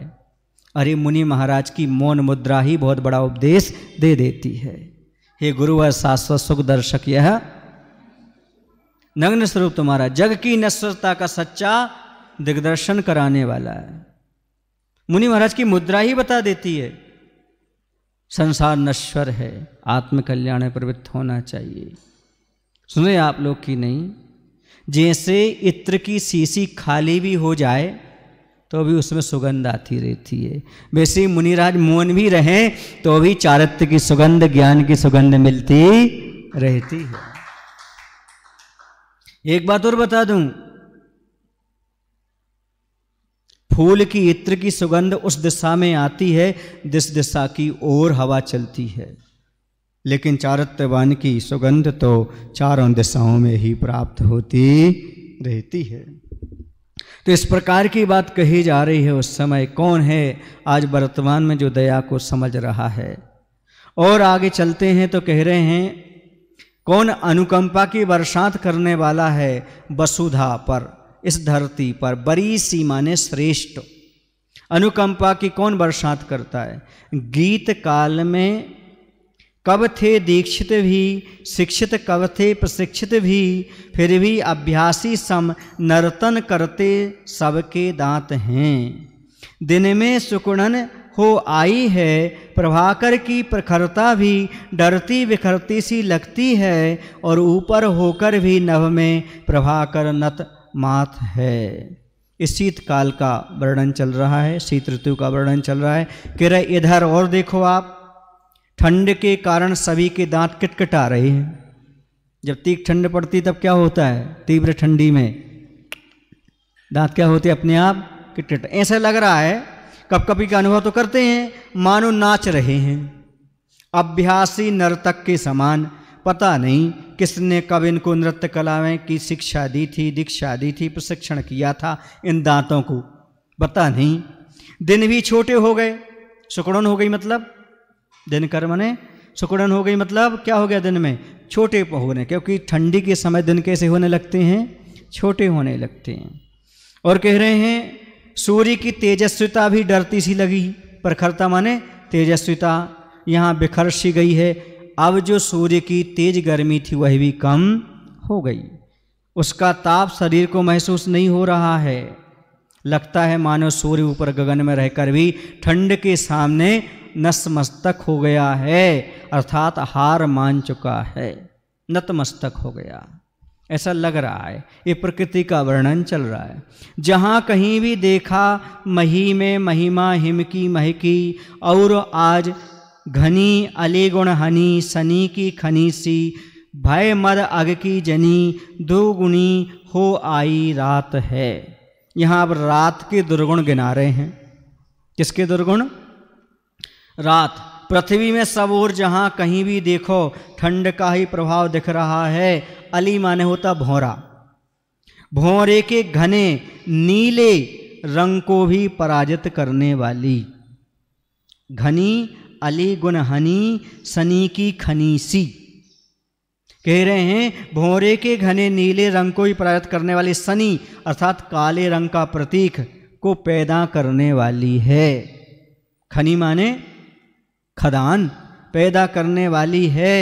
Speaker 1: अरे मुनि महाराज की मौन मुद्रा ही बहुत बड़ा उपदेश दे देती है हे गुरु व शाश्वत सुख दर्शक यह नग्न स्वरूप तुम्हारा जग की नश्वरता का सच्चा दिग्दर्शन कराने वाला है मुनि महाराज की मुद्रा ही बता देती है संसार नश्वर है आत्मकल्याण प्रवृत्त होना चाहिए सुने आप लोग कि नहीं जैसे इत्र की सीसी खाली भी हो जाए तो भी उसमें सुगंध आती रहती है वैसे मुनिराज मोहन भी रहें तो भी चारित्र की सुगंध ज्ञान की सुगंध मिलती रहती है एक बात और बता दूं फूल की इत्र की सुगंध उस दिशा में आती है जिस दिशा की ओर हवा चलती है लेकिन चारत्यवान की सुगंध तो चारों दिशाओं में ही प्राप्त होती रहती है तो इस प्रकार की बात कही जा रही है उस समय कौन है आज वर्तमान में जो दया को समझ रहा है और आगे चलते हैं तो कह रहे हैं कौन अनुकंपा की बरसात करने वाला है वसुधा पर इस धरती पर बड़ी सी माने श्रेष्ठ अनुकंपा की कौन बरसात करता है गीत काल में कब थे दीक्षित भी शिक्षित कब थे प्रशिक्षित भी फिर भी अभ्यासी सम नर्तन करते सबके दांत हैं दिन में सुकुणन हो आई है प्रभाकर की प्रखरता भी डरती बिखरती सी लगती है और ऊपर होकर भी नभ में प्रभाकर नत माथ है इस शीतकाल का वर्णन चल रहा है शीत ऋतु का वर्णन चल रहा है कह रहे इधर और देखो आप ठंड के कारण सभी के दांत किटकिटा रहे हैं जब तीख ठंड पड़ती तब क्या होता है तीव्र ठंडी में दांत क्या होते अपने आप किटकिट ऐसा लग रहा है कप कभी का अनुभव तो करते हैं मानो नाच रहे हैं अभ्यासी नर्तक के समान पता नहीं किसने कब इनको नृत्य कलाएं की शिक्षा दी थी दीक्षा दी थी प्रशिक्षण किया था इन दांतों को पता नहीं दिन भी छोटे हो गए सुकड़न हो गई मतलब दिन कर मने सुकड़न हो गई मतलब क्या हो गया दिन में छोटे होने क्योंकि ठंडी के समय दिन कैसे होने लगते हैं छोटे होने लगते हैं और कह रहे हैं सूर्य की तेजस्विता भी डरती सी लगी प्रखरता माने तेजस्विता यहाँ बिखर सी गई है अब जो सूर्य की तेज गर्मी थी वह भी कम हो गई उसका ताप शरीर को महसूस नहीं हो रहा है लगता है मानो सूर्य ऊपर गगन में रहकर भी ठंड के सामने नसमस्तक हो गया है अर्थात हार मान चुका है नतमस्तक हो गया ऐसा लग रहा है ये प्रकृति का वर्णन चल रहा है जहाँ कहीं भी देखा मही में महिमा हिम की महकी और आज घनी अली गुण हनी सनी की खनी सी भय मर अग की जनी दुगुणी हो आई रात है यहाँ अब रात के दुर्गुण गिना रहे हैं किसके दुर्गुण रात पृथ्वी में सब और जहाँ कहीं भी देखो ठंड का ही प्रभाव दिख रहा है अली माने होता भोरा भोरे के घने नीले रंग को भी पराजित करने वाली घनी अली गुन हनी सनी की खनीसी कह रहे हैं भोरे के घने नीले रंग को ही प्रायत करने वाली सनी अर्थात काले रंग का प्रतीक को पैदा करने वाली है खनी माने खदान पैदा करने वाली है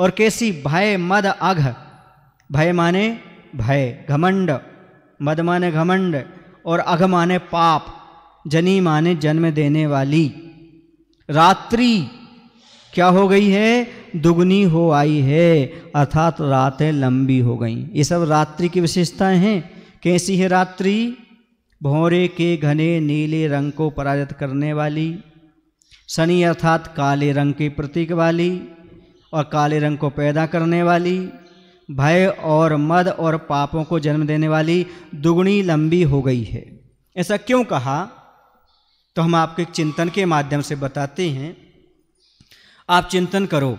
Speaker 1: और कैसी भय मद अघ भय माने भय घमंड मद माने घमंड और अघ माने पाप जनी माने जन्म देने वाली रात्रि क्या हो गई है दुगनी हो आई है अर्थात रातें लंबी हो गई ये सब रात्रि की विशेषताएं हैं कैसी है रात्रि भौरे के घने नीले रंग को पराजित करने वाली शनि अर्थात काले रंग के प्रतीक वाली और काले रंग को पैदा करने वाली भय और मद और पापों को जन्म देने वाली दुगनी लंबी हो गई है ऐसा क्यों कहा तो हम आपको एक चिंतन के माध्यम से बताते हैं आप चिंतन करो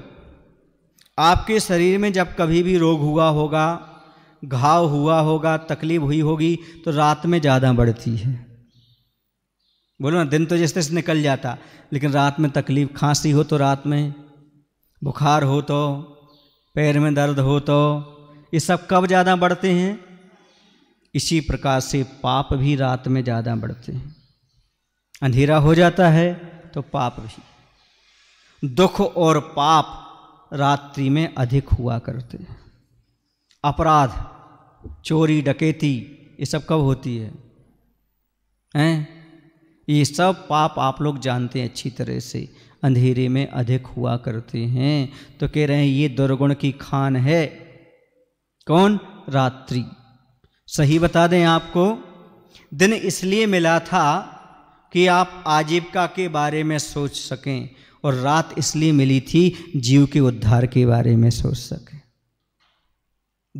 Speaker 1: आपके शरीर में जब कभी भी रोग हुआ होगा घाव हुआ होगा तकलीफ हुई होगी तो रात में ज़्यादा बढ़ती है बोलो ना दिन तो जैसे जैसे निकल जाता लेकिन रात में तकलीफ खांसी हो तो रात में बुखार हो तो पैर में दर्द हो तो ये सब कब ज़्यादा बढ़ते हैं इसी प्रकार से पाप भी रात में ज़्यादा बढ़ते हैं अंधेरा हो जाता है तो पाप भी दुख और पाप रात्रि में अधिक हुआ करते हैं अपराध चोरी डकैती ये सब कब होती है हैं ये सब पाप आप लोग जानते हैं अच्छी तरह से अंधेरे में अधिक हुआ करते हैं तो कह रहे हैं ये दुर्गुण की खान है कौन रात्रि सही बता दें आपको दिन इसलिए मिला था कि आप आजीविका के बारे में सोच सकें और रात इसलिए मिली थी जीव के उद्धार के बारे में सोच सकें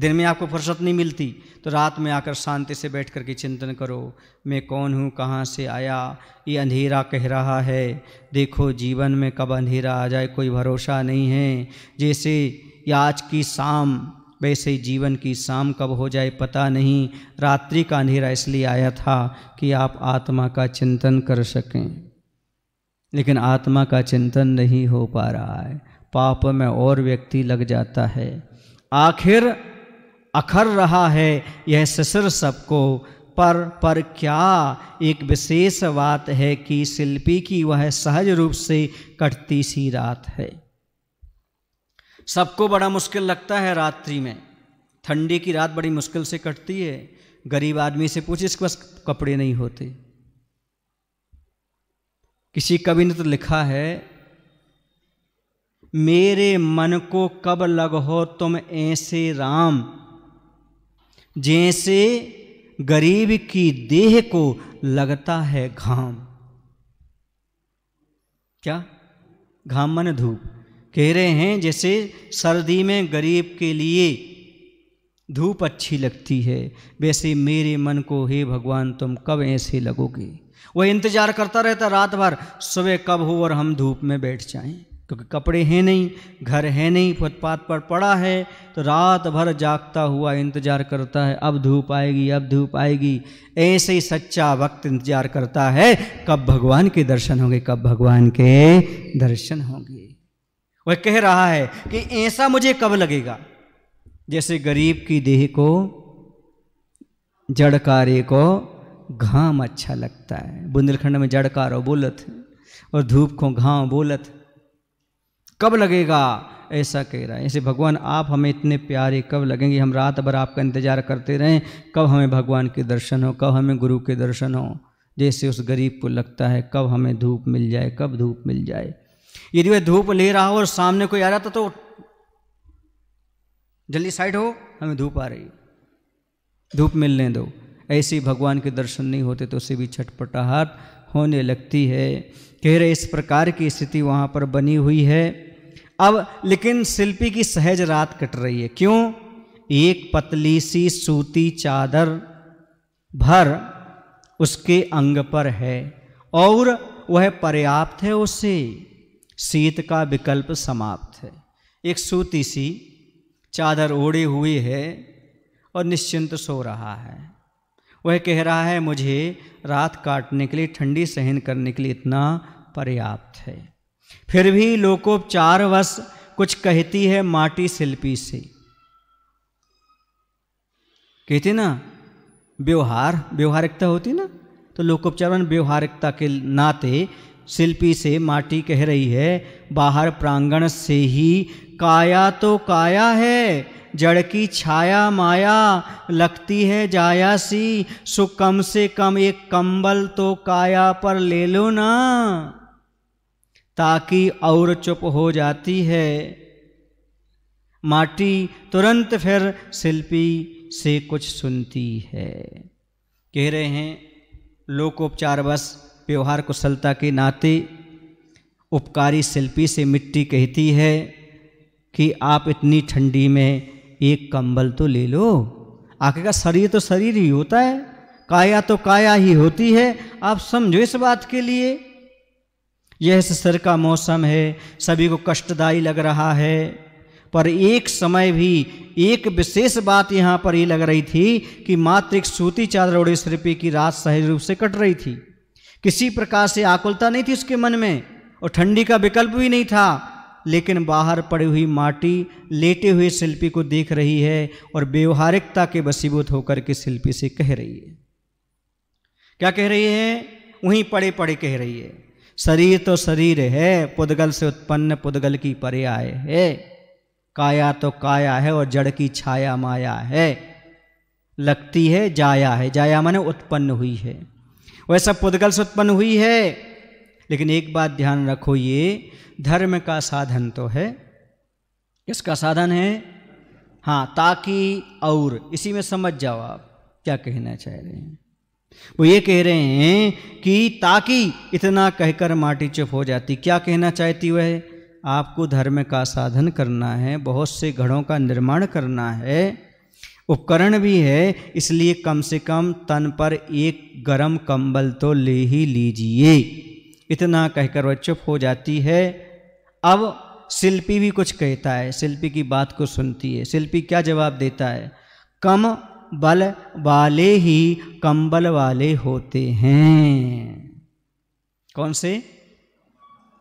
Speaker 1: दिन में आपको फुर्सत नहीं मिलती तो रात में आकर शांति से बैठ कर के चिंतन करो मैं कौन हूँ कहाँ से आया ये अंधेरा कह रहा है देखो जीवन में कब अंधेरा आ जाए कोई भरोसा नहीं है जैसे आज की शाम वैसे ही जीवन की शाम कब हो जाए पता नहीं रात्रि का अंधेरा इसलिए आया था कि आप आत्मा का चिंतन कर सकें लेकिन आत्मा का चिंतन नहीं हो पा रहा है पाप में और व्यक्ति लग जाता है आखिर अखर रहा है यह ससुर सबको पर पर क्या एक विशेष बात है कि शिल्पी की वह सहज रूप से कटती सी रात है सबको बड़ा मुश्किल लगता है रात्रि में ठंडी की रात बड़ी मुश्किल से कटती है गरीब आदमी से पूछे इसके पास कपड़े नहीं होते किसी कवि ने तो लिखा है मेरे मन को कब लग हो तुम ऐसे राम जैसे गरीब की देह को लगता है घाम क्या घाम मन धूप कह रहे हैं जैसे सर्दी में गरीब के लिए धूप अच्छी लगती है वैसे मेरे मन को हे भगवान तुम कब ऐसे लगोगे वह इंतज़ार करता रहता रात भर सुबह कब हो और हम धूप में बैठ जाएं क्योंकि कपड़े हैं नहीं घर है नहीं फुटपाथ पर पड़ा है तो रात भर जागता हुआ इंतज़ार करता है अब धूप आएगी अब धूप आएगी ऐसे ही सच्चा वक्त इंतज़ार करता है कब भगवान के दर्शन होंगे कब भगवान के दर्शन होंगे वह कह रहा है कि ऐसा मुझे कब लगेगा जैसे गरीब की देह को जड़कारे को घाम अच्छा लगता है बुंदेलखंड में जड़कारो बोलत और धूप को घाम बोलत कब लगेगा ऐसा कह रहा है ऐसे भगवान आप हमें इतने प्यारे कब लगेंगे हम रात भर आपका इंतजार करते रहें कब हमें भगवान के दर्शन हो कब हमें गुरु के दर्शन हो जैसे उस गरीब को लगता है कब हमें धूप मिल जाए कब धूप मिल जाए यदि वह धूप ले रहा हो और सामने कोई आ रहा था तो, तो जल्दी साइड हो हमें धूप आ रही धूप मिलने दो ऐसे भगवान के दर्शन नहीं होते तो उसे भी छटपटाहट होने लगती है कह रहे इस प्रकार की स्थिति वहाँ पर बनी हुई है अब लेकिन शिल्पी की सहज रात कट रही है क्यों एक पतली सी सूती चादर भर उसके अंग पर है और वह पर्याप्त है उसे शीत का विकल्प समाप्त है एक सूती सी चादर ओढ़ी हुई है और निश्चिंत सो रहा है वह कह रहा है मुझे रात काटने के लिए ठंडी सहन करने के लिए इतना पर्याप्त है फिर भी लोकोपचार वश कुछ कहती है माटी शिल्पी से कहते ना व्यवहार व्यवहारिकता होती ना तो लोकोपचार व्यवहारिकता के नाते शिल्पी से माटी कह रही है बाहर प्रांगण से ही काया तो काया है जड़ की छाया माया लगती है जाया सी सो कम से कम एक कंबल तो काया पर ले लो ना ताकि और चुप हो जाती है माटी तुरंत फिर शिल्पी से कुछ सुनती है कह रहे हैं लोकोपचार बस व्यवहार कुशलता के नाते उपकारी शिल्पी से मिट्टी कहती है कि आप इतनी ठंडी में एक कंबल तो ले लो आखिर का शरीर तो शरीर ही होता है काया तो काया ही होती है आप समझो इस बात के लिए यह सर का मौसम है सभी को कष्टदायी लग रहा है पर एक समय भी एक विशेष बात यहाँ पर ये लग रही थी कि मात्र एक सूती चादर ओढ़े सिरपी की रात सहज रूप से कट रही थी किसी प्रकार से आकुलता नहीं थी उसके मन में और ठंडी का विकल्प भी नहीं था लेकिन बाहर पड़ी हुई माटी लेटे हुए शिल्पी को देख रही है और व्यवहारिकता के बसीबूत होकर के शिल्पी से कह रही है क्या कह रही है वहीं पड़े पड़े कह रही है शरीर तो शरीर है पुदगल से उत्पन्न पुदगल की परे आए है काया तो काया है और जड़ की छाया माया है लगती है जाया है जाया माने उत्पन्न हुई है वैसा से उत्पन्न हुई है लेकिन एक बात ध्यान रखो ये धर्म का साधन तो है किसका साधन है हाँ ताकि और इसी में समझ जाओ आप क्या कहना चाह रहे हैं वो ये कह रहे हैं कि ताकि इतना कहकर माटी चुप हो जाती क्या कहना चाहती वह आपको धर्म का साधन करना है बहुत से घड़ों का निर्माण करना है उपकरण भी है इसलिए कम से कम तन पर एक गरम कंबल तो ले ही लीजिए इतना कहकर वह चुप हो जाती है अब शिल्पी भी कुछ कहता है शिल्पी की बात को सुनती है शिल्पी क्या जवाब देता है कम बल वाले ही कंबल वाले होते हैं कौन से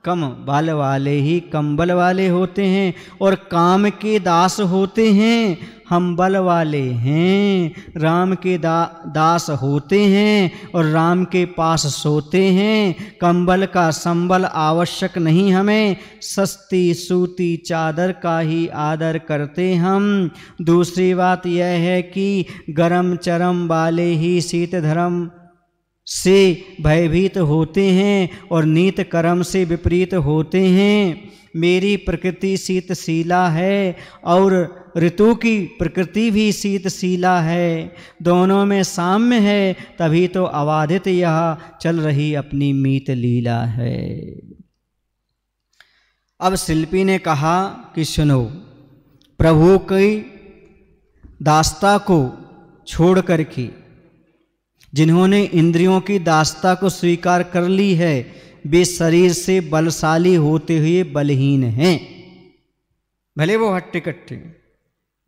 Speaker 1: कम बल वाले ही कंबल वाले होते हैं और काम के दास होते हैं हम बल वाले हैं राम के दा, दास होते हैं और राम के पास सोते हैं कंबल का संबल आवश्यक नहीं हमें सस्ती सूती चादर का ही आदर करते हम दूसरी बात यह है कि गरम चरम वाले ही शीत धर्म से भयभीत होते हैं और नीत कर्म से विपरीत होते हैं मेरी प्रकृति शीतशीला है और ऋतु की प्रकृति भी शीतशीला है दोनों में साम्य है तभी तो अवाधित यह चल रही अपनी मीत लीला है अब शिल्पी ने कहा कि सुनो प्रभु की दास्ता को छोड़ कर के जिन्होंने इंद्रियों की दास्ता को स्वीकार कर ली है वे शरीर से बलशाली होते हुए बलहीन हैं भले वो हट्टे कट्टे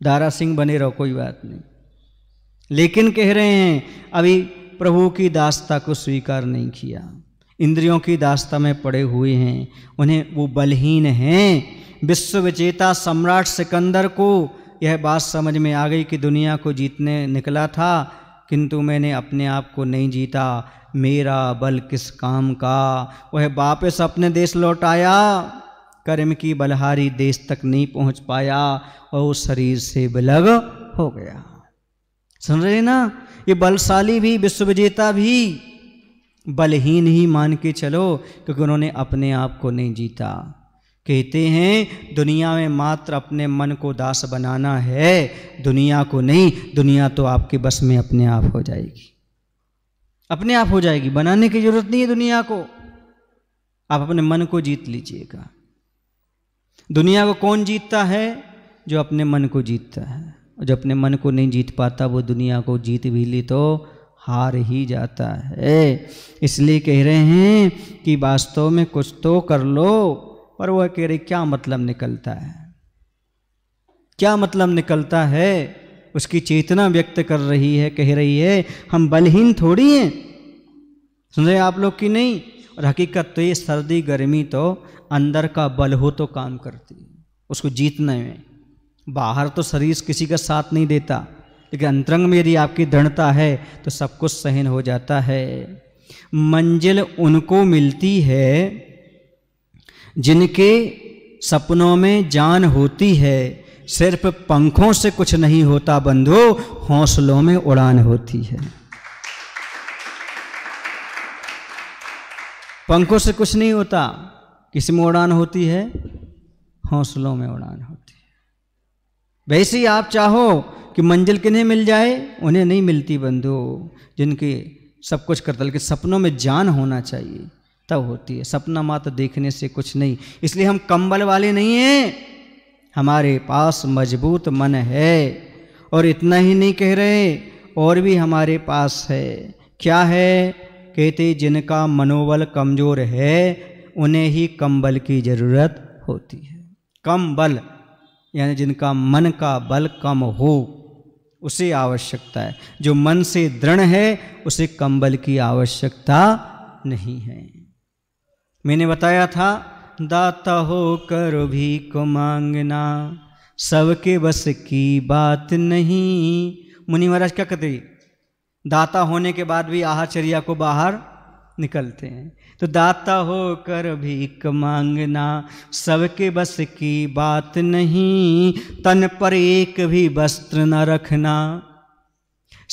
Speaker 1: दारा सिंह बने रहो कोई बात नहीं लेकिन कह रहे हैं अभी प्रभु की दास्ता को स्वीकार नहीं किया इंद्रियों की दास्ता में पड़े हुए हैं उन्हें वो बलहीन हैं विजेता सम्राट सिकंदर को यह बात समझ में आ गई कि दुनिया को जीतने निकला था किंतु मैंने अपने आप को नहीं जीता मेरा बल किस काम का वह वापस अपने देश लौट आया कर्म की बलहारी देश तक नहीं पहुंच पाया और उस शरीर से बिलग हो गया सुन रहे ना ये बलशाली भी विश्व विजेता भी बलहीन ही मान के चलो क्योंकि उन्होंने अपने आप को नहीं जीता कहते हैं दुनिया में मात्र अपने मन को दास बनाना है दुनिया को नहीं दुनिया तो आपके बस में अपने आप हो जाएगी अपने आप हो जाएगी बनाने की जरूरत नहीं है दुनिया को आप अपने मन को जीत लीजिएगा दुनिया को कौन जीतता है जो अपने मन को जीतता है जो अपने मन को नहीं जीत पाता वो दुनिया को जीत भी ली तो हार ही जाता है इसलिए कह रहे हैं कि वास्तव में कुछ तो कर लो और वह कह रही क्या मतलब निकलता है क्या मतलब निकलता है उसकी चेतना व्यक्त कर रही है कह रही है हम बलहीन थोड़ी हैं सुन रहे आप लोग की नहीं और हकीकत तो ये सर्दी गर्मी तो अंदर का बल हो तो काम करती है उसको जीतने में बाहर तो शरीर किसी का साथ नहीं देता लेकिन अंतरंग में यदि आपकी दृढ़ता है तो सब कुछ सहन हो जाता है मंजिल उनको मिलती है जिनके सपनों में जान होती है सिर्फ पंखों से कुछ नहीं होता बंधु हौसलों में उड़ान होती है पंखों से कुछ नहीं होता किसी में उड़ान होती है हौसलों में उड़ान होती है वैसे ही आप चाहो कि मंजिल किन्हें मिल जाए उन्हें नहीं मिलती बंधु जिनके सब कुछ करता लेकिन सपनों में जान होना चाहिए तब होती है सपना मात्र देखने से कुछ नहीं इसलिए हम कंबल वाले नहीं हैं हमारे पास मजबूत मन है और इतना ही नहीं कह रहे और भी हमारे पास है क्या है कहते जिनका मनोबल कमज़ोर है उन्हें ही कंबल की ज़रूरत होती है कम बल यानी जिनका मन का बल कम हो उसे आवश्यकता है जो मन से दृढ़ है उसे कंबल की आवश्यकता नहीं है मैंने बताया था दाता कर भी को मांगना सबके बस की बात नहीं मुनि महाराज क्या कहते दाता होने के बाद भी आहाचर्या को बाहर निकलते हैं तो दाता भी भीख मांगना सबके बस की बात नहीं तन पर एक भी वस्त्र न रखना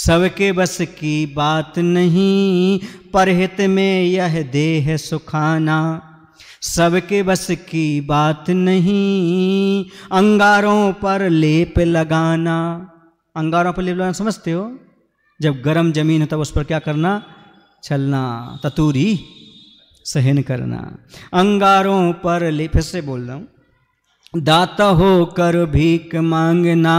Speaker 1: सबके बस की बात नहीं पर में यह देह सुखाना सबके बस की बात नहीं अंगारों पर लेप लगाना अंगारों पर लेप लगाना समझते हो जब गर्म जमीन हो तब उस पर क्या करना चलना ततूरी सहन करना अंगारों पर लेप से बोल रहा हूँ दाता होकर भीख मांगना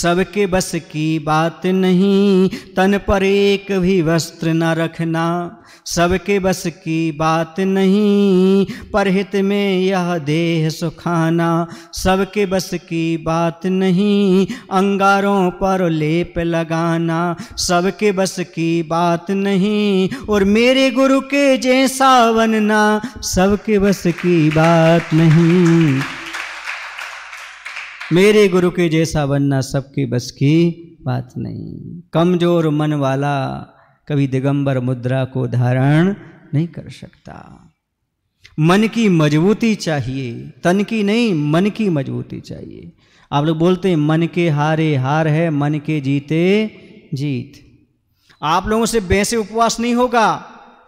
Speaker 1: सबके बस की बात नहीं तन पर एक भी वस्त्र न रखना सबके बस की बात नहीं पर हित में यह देह सुखाना सबके बस की बात नहीं अंगारों पर लेप लगाना सबके बस की बात नहीं और मेरे गुरु के जैसा बनना सबके बस की बात नहीं मेरे गुरु के जैसा बनना सबके बस की बात नहीं कमजोर मन वाला कभी दिगंबर मुद्रा को धारण नहीं कर सकता मन की मजबूती चाहिए तन की नहीं मन की मजबूती चाहिए आप लोग बोलते हैं मन के हारे हार है मन के जीते जीत आप लोगों से वैसे उपवास नहीं होगा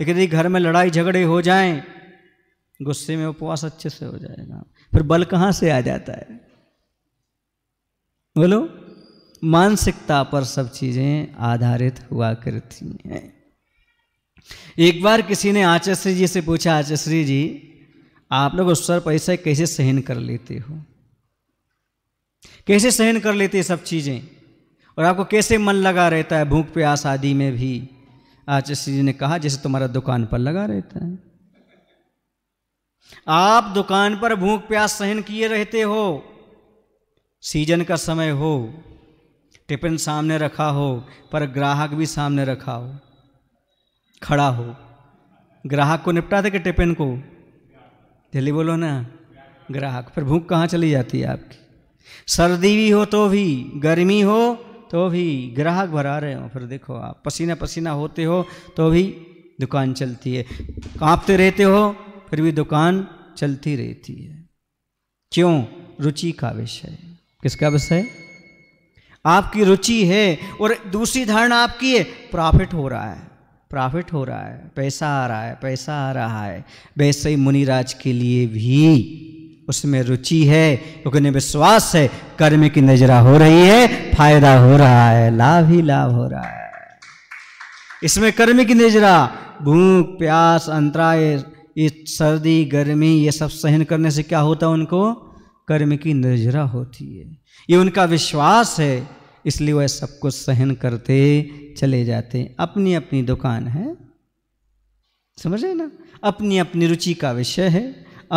Speaker 1: लेकिन यदि घर में लड़ाई झगड़े हो जाएं गुस्से में उपवास अच्छे से हो जाएगा फिर बल कहाँ से आ जाता है बोलो मानसिकता पर सब चीज़ें आधारित हुआ करती हैं एक बार किसी ने आचार्य जी से पूछा आचार्य जी आप लोग उस सर पैसे कैसे सहन कर लेते हो कैसे सहन कर लेते सब चीज़ें और आपको कैसे मन लगा रहता है भूख प्यास आदि में भी आचार्य जी ने कहा जैसे तुम्हारा दुकान पर लगा रहता है आप दुकान पर भूख प्यास सहन किए रहते हो सीजन का समय हो टिफिन सामने रखा हो पर ग्राहक भी सामने रखा हो खड़ा हो ग्राहक को निपटा दे के टिफिन को जल्दी बोलो ना ग्राहक फिर भूख कहाँ चली जाती है आपकी सर्दी भी हो तो भी गर्मी हो तो भी ग्राहक भरा रहे हो फिर देखो आप पसीना पसीना होते हो तो भी दुकान चलती है कांपते रहते हो फिर भी दुकान चलती रहती है क्यों रुचि का विषय किसका विषय आपकी रुचि है और दूसरी धारणा आपकी है प्रॉफिट हो रहा है प्रॉफिट हो रहा है पैसा आ रहा है पैसा आ रहा है वैसे ही मुनिराज के लिए भी उसमें रुचि है क्योंकि उन्हें विश्वास है कर्म की नजरा हो रही है फायदा हो रहा है लाभ ही लाभ हो रहा है इसमें कर्म की नजरा भूख प्यास अंतराय ये सर्दी गर्मी ये सब सहन करने से क्या होता है उनको कर्म की निर्जरा होती है ये उनका विश्वास है इसलिए वह सब कुछ सहन करते चले जाते अपनी अपनी दुकान है समझ रहे ना अपनी अपनी रुचि का विषय है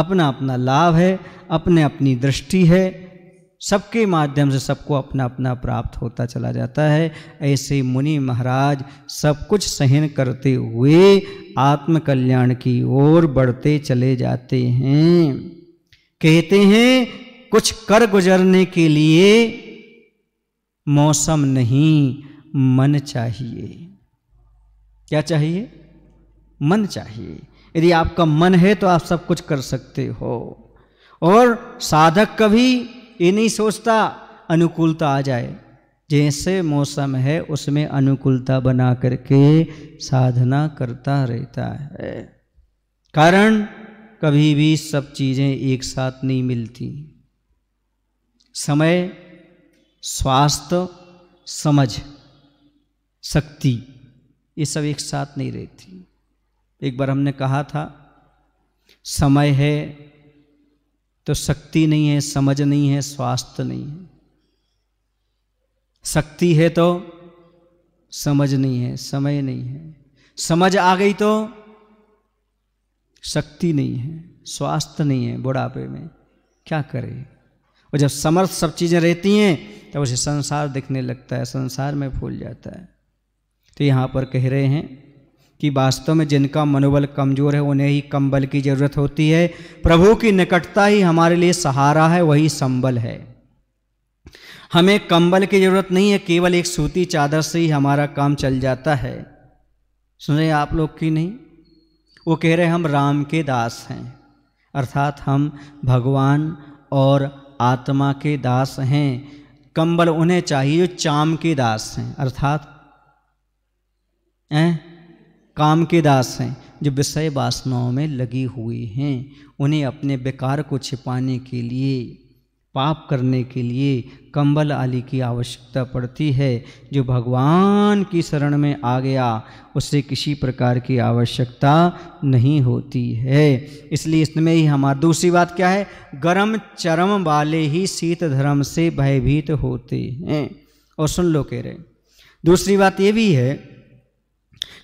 Speaker 1: अपना अपना लाभ है अपने अपनी दृष्टि है सबके माध्यम से सबको अपना अपना प्राप्त होता चला जाता है ऐसे मुनि महाराज सब कुछ सहन करते हुए आत्मकल्याण की ओर बढ़ते चले जाते हैं कहते हैं कुछ कर गुजरने के लिए मौसम नहीं मन चाहिए क्या चाहिए मन चाहिए यदि आपका मन है तो आप सब कुछ कर सकते हो और साधक कभी ये नहीं सोचता अनुकूलता आ जाए जैसे मौसम है उसमें अनुकूलता बना करके साधना करता रहता है कारण कभी भी सब चीज़ें एक साथ नहीं मिलती समय स्वास्थ्य समझ शक्ति ये सब एक साथ नहीं रहती एक बार हमने कहा था समय है तो शक्ति नहीं है समझ नहीं है स्वास्थ्य नहीं है शक्ति है तो समझ नहीं है समय नहीं है समझ आ गई तो शक्ति नहीं है स्वास्थ्य नहीं है बुढ़ापे में क्या करे और जब समर्थ सब चीज़ें रहती हैं तब उसे संसार दिखने लगता है संसार में फूल जाता है तो यहाँ पर कह रहे हैं कि वास्तव में जिनका मनोबल कमजोर है उन्हें ही कम बल की जरूरत होती है प्रभु की निकटता ही हमारे लिए सहारा है वही संबल है हमें कंबल की जरूरत नहीं है केवल एक सूती चादर से ही हमारा काम चल जाता है सुन रहे आप लोग की नहीं वो कह रहे हम राम के दास हैं अर्थात हम भगवान और आत्मा के दास हैं कंबल उन्हें चाहिए जो चाम के दास हैं अर्थात हैं काम के दास हैं जो विषय वासनाओं में लगी हुई हैं उन्हें अपने बेकार को छिपाने के लिए पाप करने के लिए कंबल आली की आवश्यकता पड़ती है जो भगवान की शरण में आ गया उससे किसी प्रकार की आवश्यकता नहीं होती है इसलिए इसमें ही हमारी दूसरी बात क्या है गर्म चरम वाले ही शीत धर्म से भयभीत होते हैं और सुन लो कह रहे दूसरी बात ये भी है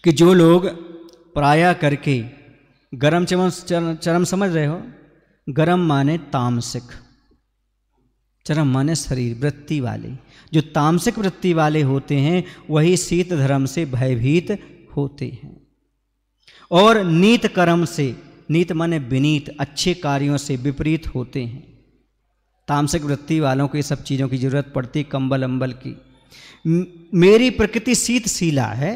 Speaker 1: कि जो लोग प्राय करके गर्म चरम चरम समझ रहे हो गर्म माने तामसिक चरम माने शरीर वृत्ति वाले जो तामसिक वृत्ति वाले होते हैं वही शीत धर्म से भयभीत होते हैं और नीत कर्म से नीत माने विनीत अच्छे कार्यों से विपरीत होते हैं तामसिक वृत्ति वालों को ये सब चीज़ों की जरूरत पड़ती कंबल अम्बल की मेरी प्रकृति शीतशीला है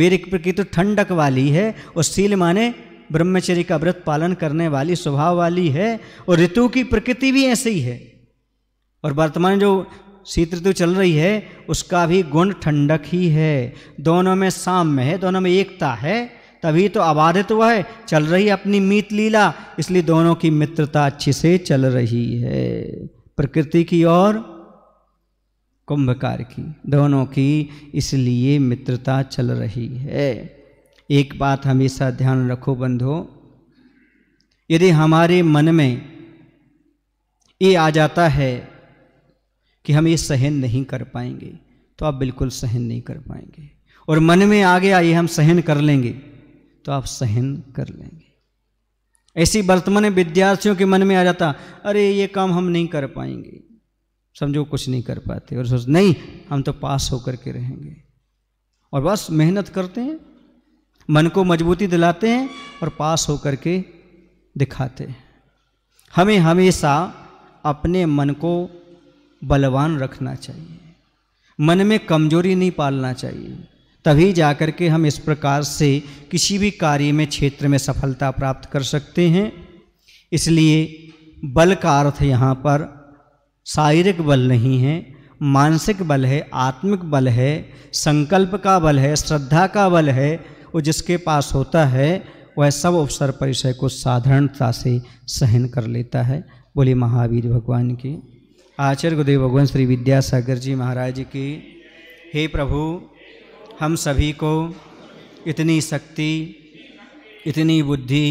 Speaker 1: मेरी प्रकृति ठंडक वाली है और शील माने ब्रह्मचर्य का व्रत पालन करने वाली स्वभाव वाली है और ऋतु की प्रकृति भी ऐसी ही है और वर्तमान जो शीत ऋतु चल रही है उसका भी गुण ठंडक ही है दोनों में साम्य है दोनों में एकता है तभी तो अबाधित हुआ है चल रही अपनी मीत लीला इसलिए दोनों की मित्रता अच्छी से चल रही है प्रकृति की और कुंभकार की दोनों की इसलिए मित्रता चल रही है एक बात हमेशा ध्यान रखो बंधो यदि हमारे मन में ये आ जाता है कि हम ये सहन नहीं कर पाएंगे तो आप बिल्कुल सहन नहीं कर पाएंगे और मन में आ गया ये हम सहन कर लेंगे तो आप सहन कर लेंगे ऐसी वर्तमान विद्यार्थियों के मन में आ जाता अरे ये काम हम नहीं कर पाएंगे समझो कुछ नहीं कर पाते और सोच नहीं हम तो पास होकर के रहेंगे और बस मेहनत करते हैं मन को मजबूती दिलाते हैं और पास होकर के दिखाते हैं हमें हमेशा अपने मन को बलवान रखना चाहिए मन में कमजोरी नहीं पालना चाहिए तभी जाकर के हम इस प्रकार से किसी भी कार्य में क्षेत्र में सफलता प्राप्त कर सकते हैं इसलिए बल का अर्थ यहाँ पर शारीरिक बल नहीं है मानसिक बल है आत्मिक बल है संकल्प का बल है श्रद्धा का बल है वो जिसके पास होता है वह सब अवसर परिचय को साधारणता से सहन कर लेता है बोले महावीर भगवान की आचार्य गुरुदेव भगवान श्री विद्यासागर जी महाराज की हे प्रभु हम सभी को इतनी शक्ति इतनी बुद्धि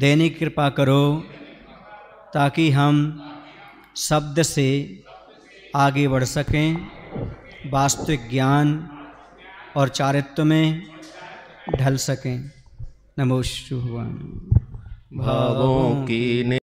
Speaker 1: देने की कृपा करो ताकि हम शब्द से आगे बढ़ सकें वास्तविक ज्ञान और चारित्व में ढल सकें नमो भगवान भावों की